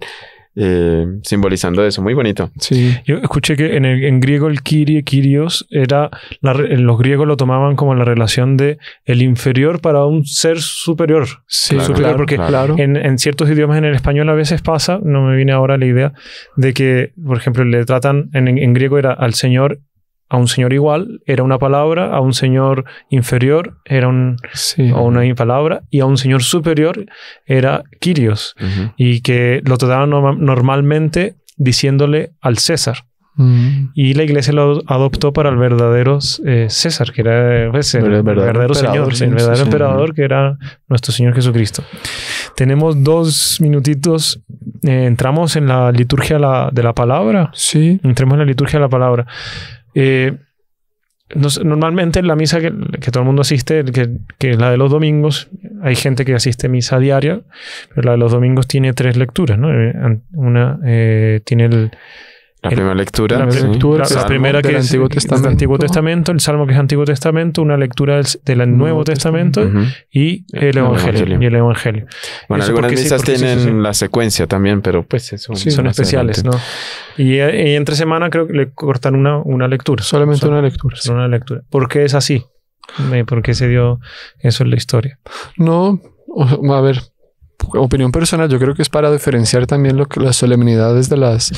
A: Eh, simbolizando eso. Muy bonito.
C: Sí. Yo escuché que en, griego el Kyrie kyrios, era los griegos lo tomaban como la relación de el inferior para un ser superior. Sí, claro, porque claro. En, ciertos idiomas en el español a veces pasa, no me viene ahora la idea, de que, por ejemplo, le tratan, en, en griego era al señor a un señor igual era una palabra, a un señor inferior era un, una palabra, y a un señor superior era Kyrios, y que lo trataban normalmente diciéndole al César. Mm. Y la iglesia lo adoptó para el verdadero eh, César, que era pues, el, verdadero, señor, el verdadero emperador, que era nuestro Señor Jesucristo. Tenemos dos minutitos. Eh, entramos en la liturgia de la palabra. Sí. Entremos en la liturgia de la palabra. Eh, normalmente la misa que, todo el mundo asiste, que, es la de los domingos, hay gente que asiste misa diaria, pero la de los domingos tiene tres lecturas. ¿no? Eh, una eh, tiene el,
A: la primera lectura. La, primera que es, del
C: Antiguo Testamento, el Salmo que es Antiguo Testamento, una lectura del, Nuevo Testamento, y el, Evangelio, el Evangelio.
A: Bueno, algunas tienen la secuencia también, pero pues son especiales,
C: eh, Y, entre semana creo que le cortan una, lectura. Solamente una lectura. una lectura. ¿Por qué es así? ¿Por qué se dio eso en la historia? No, a ver,
B: opinión personal, yo creo que es para diferenciar también lo que las solemnidades de las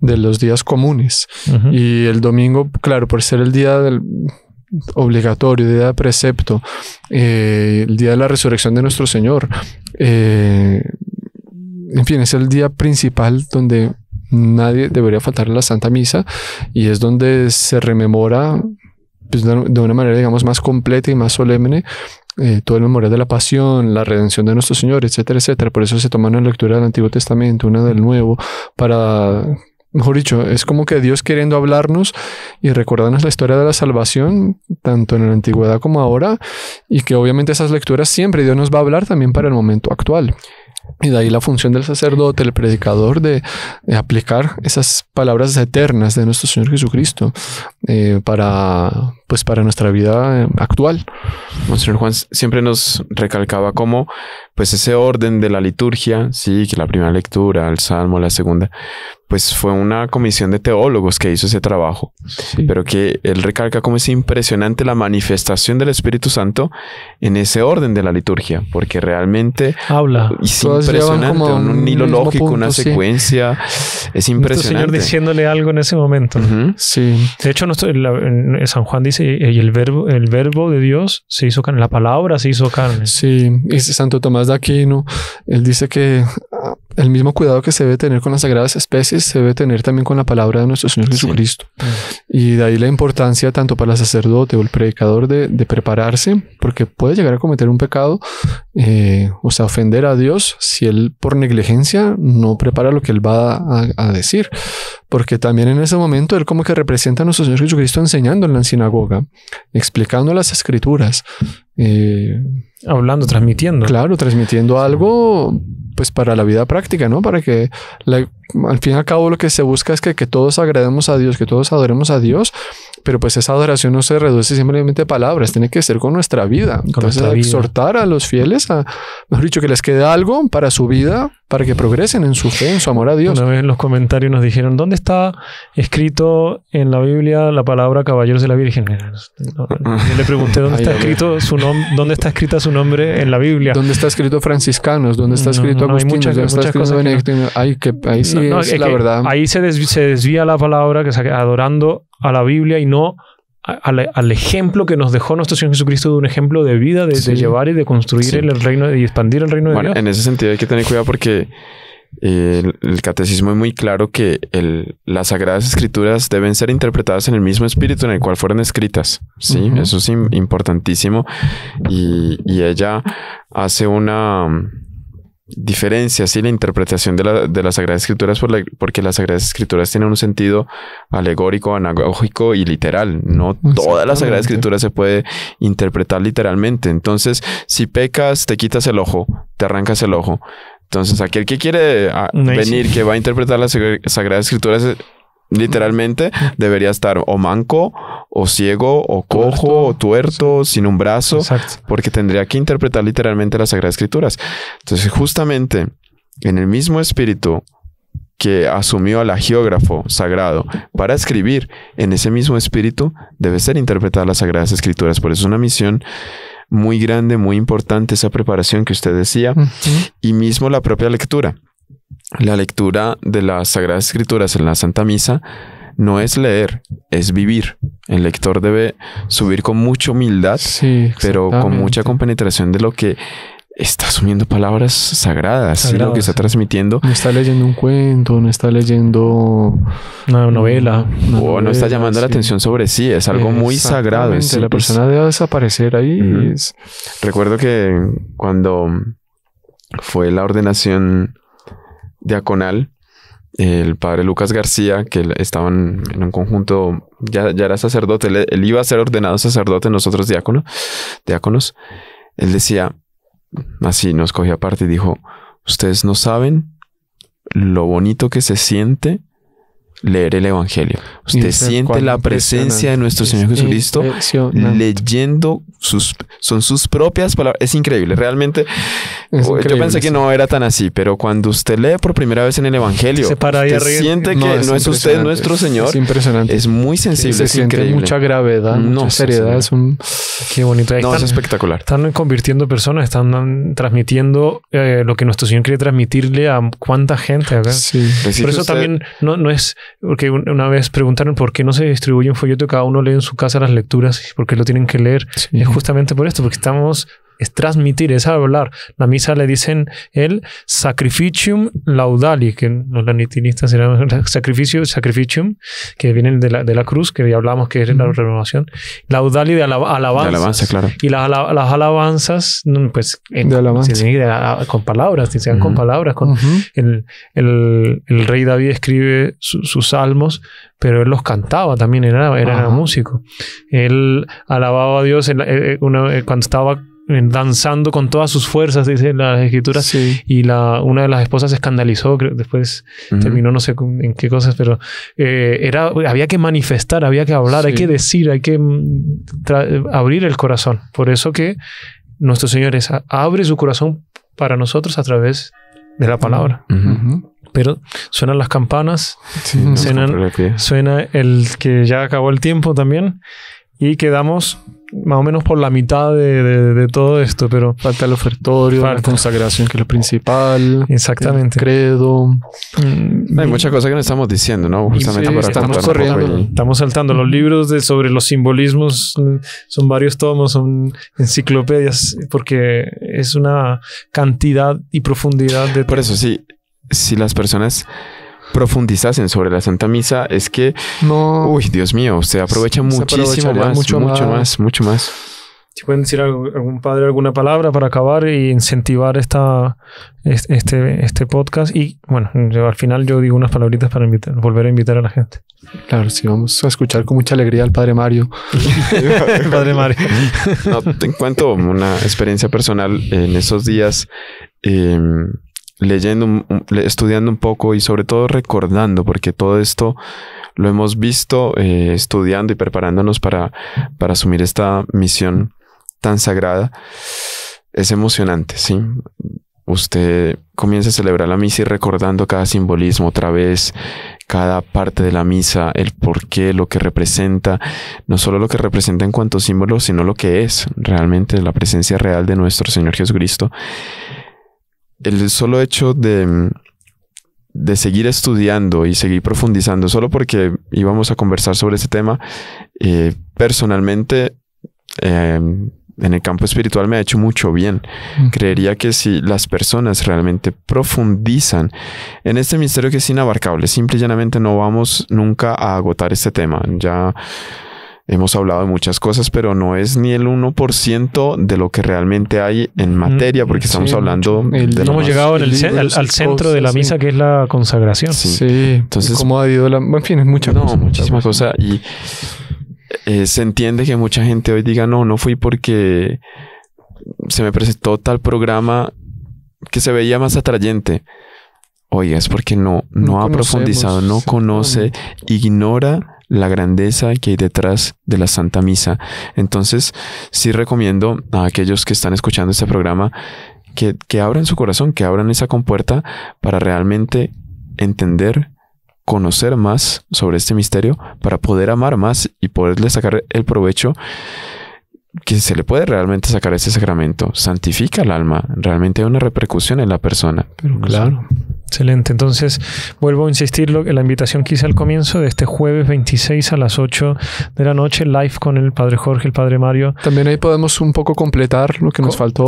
B: de los días comunes. Y el domingo, claro, por ser el día del obligatorio, día de precepto, eh, el día de la resurrección de nuestro Señor. Eh, en fin, es el día principal donde nadie debería faltar a la Santa Misa y es donde se rememora pues, de una manera, digamos, más completa y más solemne eh, todo el memorial de la pasión, la redención de nuestro Señor, etcétera, etcétera. Por eso se toma una lectura del Antiguo Testamento, una del Nuevo, para, mejor dicho, es como que Dios queriendo hablarnos y recordarnos la historia de la salvación, tanto en la antigüedad como ahora, y que obviamente esas lecturas siempre Dios nos va a hablar también para el momento actual. Y de ahí la función del sacerdote, el predicador, de, aplicar esas palabras eternas de nuestro Señor Jesucristo eh, para, pues para nuestra vida
A: eh, actual. Monseñor Juan siempre nos recalcaba cómo pues ese orden de la liturgia, sí, que la primera lectura, el salmo, la segunda, pues fue una comisión de teólogos que hizo ese trabajo, pero que él recalca cómo es impresionante la manifestación del Espíritu Santo en ese orden de la liturgia, porque realmente habla, es impresionante, un, hilo lógico, una secuencia, es este impresionante. Señor
C: diciéndole algo en ese momento. Sí. De hecho, nuestro, San Juan dice y el verbo, el verbo de Dios se hizo carne, la palabra se hizo carne. Sí, es Santo Tomás de
B: él dice que ah, el mismo cuidado que se debe tener con las sagradas especies se debe tener también con la palabra de nuestro Señor Jesucristo. Mm. Y de ahí la importancia tanto para el sacerdote o el predicador de, prepararse, porque puede llegar a cometer un pecado, eh, o sea, ofender a Dios si él por negligencia no prepara lo que él va a, a decir porque también en ese momento él como que representa a nuestro Señor Jesucristo enseñando en la sinagoga, explicando las escrituras. Eh, Hablando, transmitiendo. Claro, transmitiendo algo pues para la vida práctica, ¿no? Para que la, al fin y al cabo lo que se busca es que, que, todos agrademos a Dios, que todos adoremos a Dios, pero pues esa adoración no se reduce simplemente a palabras, tiene que ser con nuestra vida. Entonces, exhortar a los fieles a, mejor dicho, que les quede algo para su vida, para que progresen en su fe, en su amor a Dios. Una
C: vez en los comentarios nos dijeron, ¿dónde está escrito en la Biblia la palabra caballeros de la Virgen? Yo le pregunté, ¿dónde está, escrito su ¿dónde está escrita su nombre en la Biblia? ¿Dónde está escrito franciscanos? ¿Dónde está escrito no, Hay que, ahí sí Ahí se desvía, la palabra que adorando a la Biblia y no al, ejemplo que nos dejó nuestro Señor Jesucristo de un ejemplo de vida, de, llevar y de construir el, reino y expandir el reino de Dios. En
A: ese sentido hay que tener cuidado porque eh, el, catecismo es muy claro que las sagradas escrituras deben ser interpretadas en el mismo espíritu en el cual fueron escritas. eso es importantísimo. y, ella hace una diferencias y la interpretación de, de las Sagradas Escrituras porque las Sagradas Escrituras tienen un sentido alegórico, anagógico y literal. No toda la Sagrada Escritura se puede interpretar literalmente. Entonces, si pecas, te quitas el ojo, te arrancas el ojo. Entonces, aquel que quiere ah, venir, que va a interpretar las Sagradas Escrituras, Literalmente debería estar o manco, o ciego, o cojo, o tuerto, sin un brazo, porque tendría que interpretar literalmente las Sagradas Escrituras. Entonces, justamente en el mismo espíritu que asumió al agiógrafo sagrado para escribir, en ese mismo espíritu debe ser interpretar las Sagradas Escrituras. Por eso es una misión muy grande, muy importante esa preparación que usted decía, y mismo la propia lectura la lectura de las Sagradas Escrituras en la Santa Misa no es leer, es vivir. El lector debe subir con mucha humildad, pero con mucha compenetración de lo que está asumiendo palabras sagradas, lo que está transmitiendo.
B: No está leyendo un cuento, no está leyendo
C: una novela. o no está llamando la atención sobre sí, es algo muy sagrado. la persona debe desaparecer ahí.
A: Recuerdo que cuando fue la ordenación diaconal, el padre Lucas García, que estaban en un conjunto, ya, era sacerdote, él, iba a ser ordenado sacerdote, nosotros diáconos, diáconos, él decía, así nos cogía aparte y dijo, ustedes no saben lo bonito que se siente leer el Evangelio. Usted siente la presencia de nuestro Señor Jesucristo leyendo sus, son sus propias palabras. Es increíble, realmente. yo pensé que no era tan así, pero cuando usted lee por primera vez en el Evangelio, se siente que no, es, usted nuestro Señor. Es impresionante. Es muy sensible, es mucha
C: gravedad, no, mucha seriedad. un... Qué bonito. no, es espectacular. Están convirtiendo personas, están transmitiendo eh, lo que nuestro Señor quiere transmitirle a cuánta gente. acá. Por eso también no, no es, porque una vez pregunté porque por qué no se distribuye un folleto, cada uno lee en su casa las lecturas, por qué lo tienen que leer. Y Es justamente por esto, porque estamos es transmitir, es hablar. La misa le dicen el sacrificium laudali, que los latinistas serán sacrificio, sacrificium, que vienen de la, cruz, que ya hablamos que es la renovación. Laudali de alabanza, claro. Y las, alabanzas, pues, se ah, ah, con palabras, se sean con palabras. Con, el, rey David escribe sus salmos, pero él los cantaba también, era, era, músico. Él alababa a Dios eh, eh, eh, cuando estaba danzando con todas sus fuerzas, dice las escrituras. Y la, una de las esposas se escandalizó, después terminó no sé en qué cosas, pero eh, era, había que manifestar, había que hablar, hay que decir, hay que mm, abrir el corazón. Por eso que nuestro Señor es, abre su corazón para nosotros a través de la palabra. Pero suenan las campanas, suena el que ya acabó el tiempo también y quedamos más o menos por la mitad de, todo esto, pero... Falta el ofertorio, la consagración, que es lo principal. Exactamente. credo. Mm, Hay
A: muchas cosas que no estamos diciendo, ¿no? Justamente estamos pues, corriendo. Estamos
C: saltando. Los libros de, sobre los simbolismos son varios
A: tomos, son enciclopedias, porque es una cantidad y profundidad de... Por eso, sí. Si las personas profundizasen sobre la Santa Misa es que, no. uy, Dios mío, se aprovecha muchísimo más, mucho, más, mucho más.
C: Si pueden decir algún padre alguna palabra para acabar y incentivar esta, este, este podcast. Y bueno, al final yo digo unas palabritas para volver a invitar a la gente. Claro, sí, vamos a escuchar con mucha alegría al padre Mario.
B: el
A: padre Mario. no, te cuento una experiencia personal en esos días. Eh, leyendo, estudiando un poco y sobre todo recordando, porque todo esto lo hemos visto eh, estudiando y preparándonos para, para asumir esta misión tan sagrada, es emocionante, ¿sí? Usted comienza a celebrar la misa y recordando cada simbolismo otra vez, cada parte de la misa, el por qué, lo que representa, no solo lo que representa en cuanto símbolo, sino lo que es realmente la presencia real de nuestro Señor Jesucristo el solo hecho de, seguir estudiando y seguir profundizando, solo porque íbamos a conversar sobre ese tema, eh, personalmente em, en el campo espiritual me ha hecho mucho bien. Mm. Creería que si las personas realmente profundizan en este misterio que es inabarcable, simple y llanamente no vamos nunca a agotar este tema. Ya Hemos hablado de muchas cosas, pero no es ni el 1% de lo que realmente hay en materia, porque estamos hablando... de hemos llegado al, centro de la misa,
C: que es la consagración. Sí,
A: entonces... ¿Cómo ha habido la...? En fin, es mucha no, muchísimas cosas. Y eh, se entiende que mucha gente hoy diga, no, no fui porque se me presentó tal programa que se veía más atrayente. Oiga, es porque no, no ha profundizado, no conoce, ignora la grandeza que hay detrás de la Santa Misa. Entonces, sí recomiendo a aquellos que están escuchando este programa que, que abran su corazón, que abran esa compuerta para realmente entender conocer más sobre este misterio, para poder amar más y poderle sacar el provecho que se le puede realmente sacar a ese sacramento. Santifica el alma, realmente hay una repercusión en la persona. Pero claro.
C: Excelente. Entonces, vuelvo a insistir en la invitación que hice al comienzo de este jueves 26 a las 8 de la noche, live con el padre Jorge, el padre Mario. También ahí podemos un poco completar lo que nos faltó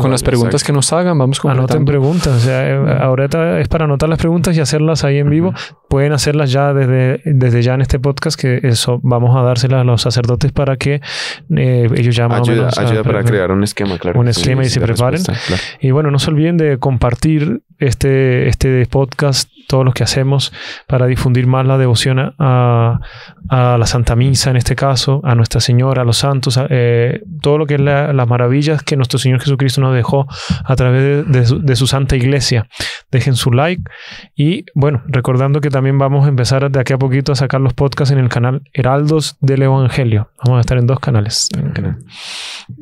C: con las preguntas que nos hagan. Vamos completando. Anoten preguntas. O sea, eh, ahora es para anotar las preguntas y hacerlas ahí en vivo. Pueden hacerlas ya desde, desde ya en este podcast, que eso vamos a dárselas a los sacerdotes para que eh, ellos ya más ayuda, ah, para crear un esquema,
A: claro. Un esquema y se preparen.
C: Y bueno, no se olviden de compartir este, este este podcast, todos los que hacemos para difundir más la devoción a, la Santa Misa en este caso, a Nuestra Señora, a los santos, eh, todo lo que es las maravillas que nuestro Señor Jesucristo nos dejó a través de, su, Santa Iglesia. Dejen su like y bueno, recordando que también vamos a empezar de aquí a poquito a sacar los podcasts en el canal Heraldos del Evangelio. Vamos a estar en dos canales.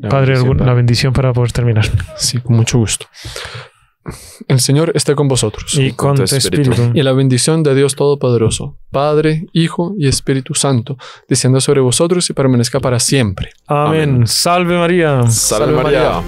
C: Padre, la bendición para poder terminar. Sí, con mucho gusto. El
B: Señor esté con vosotros. Y con tu espíritu. Y la bendición de Dios Todopoderoso, Padre, Hijo y Espíritu Santo, descienda sobre vosotros y permanezca para siempre. Amén.
C: Salve María. Salve, María.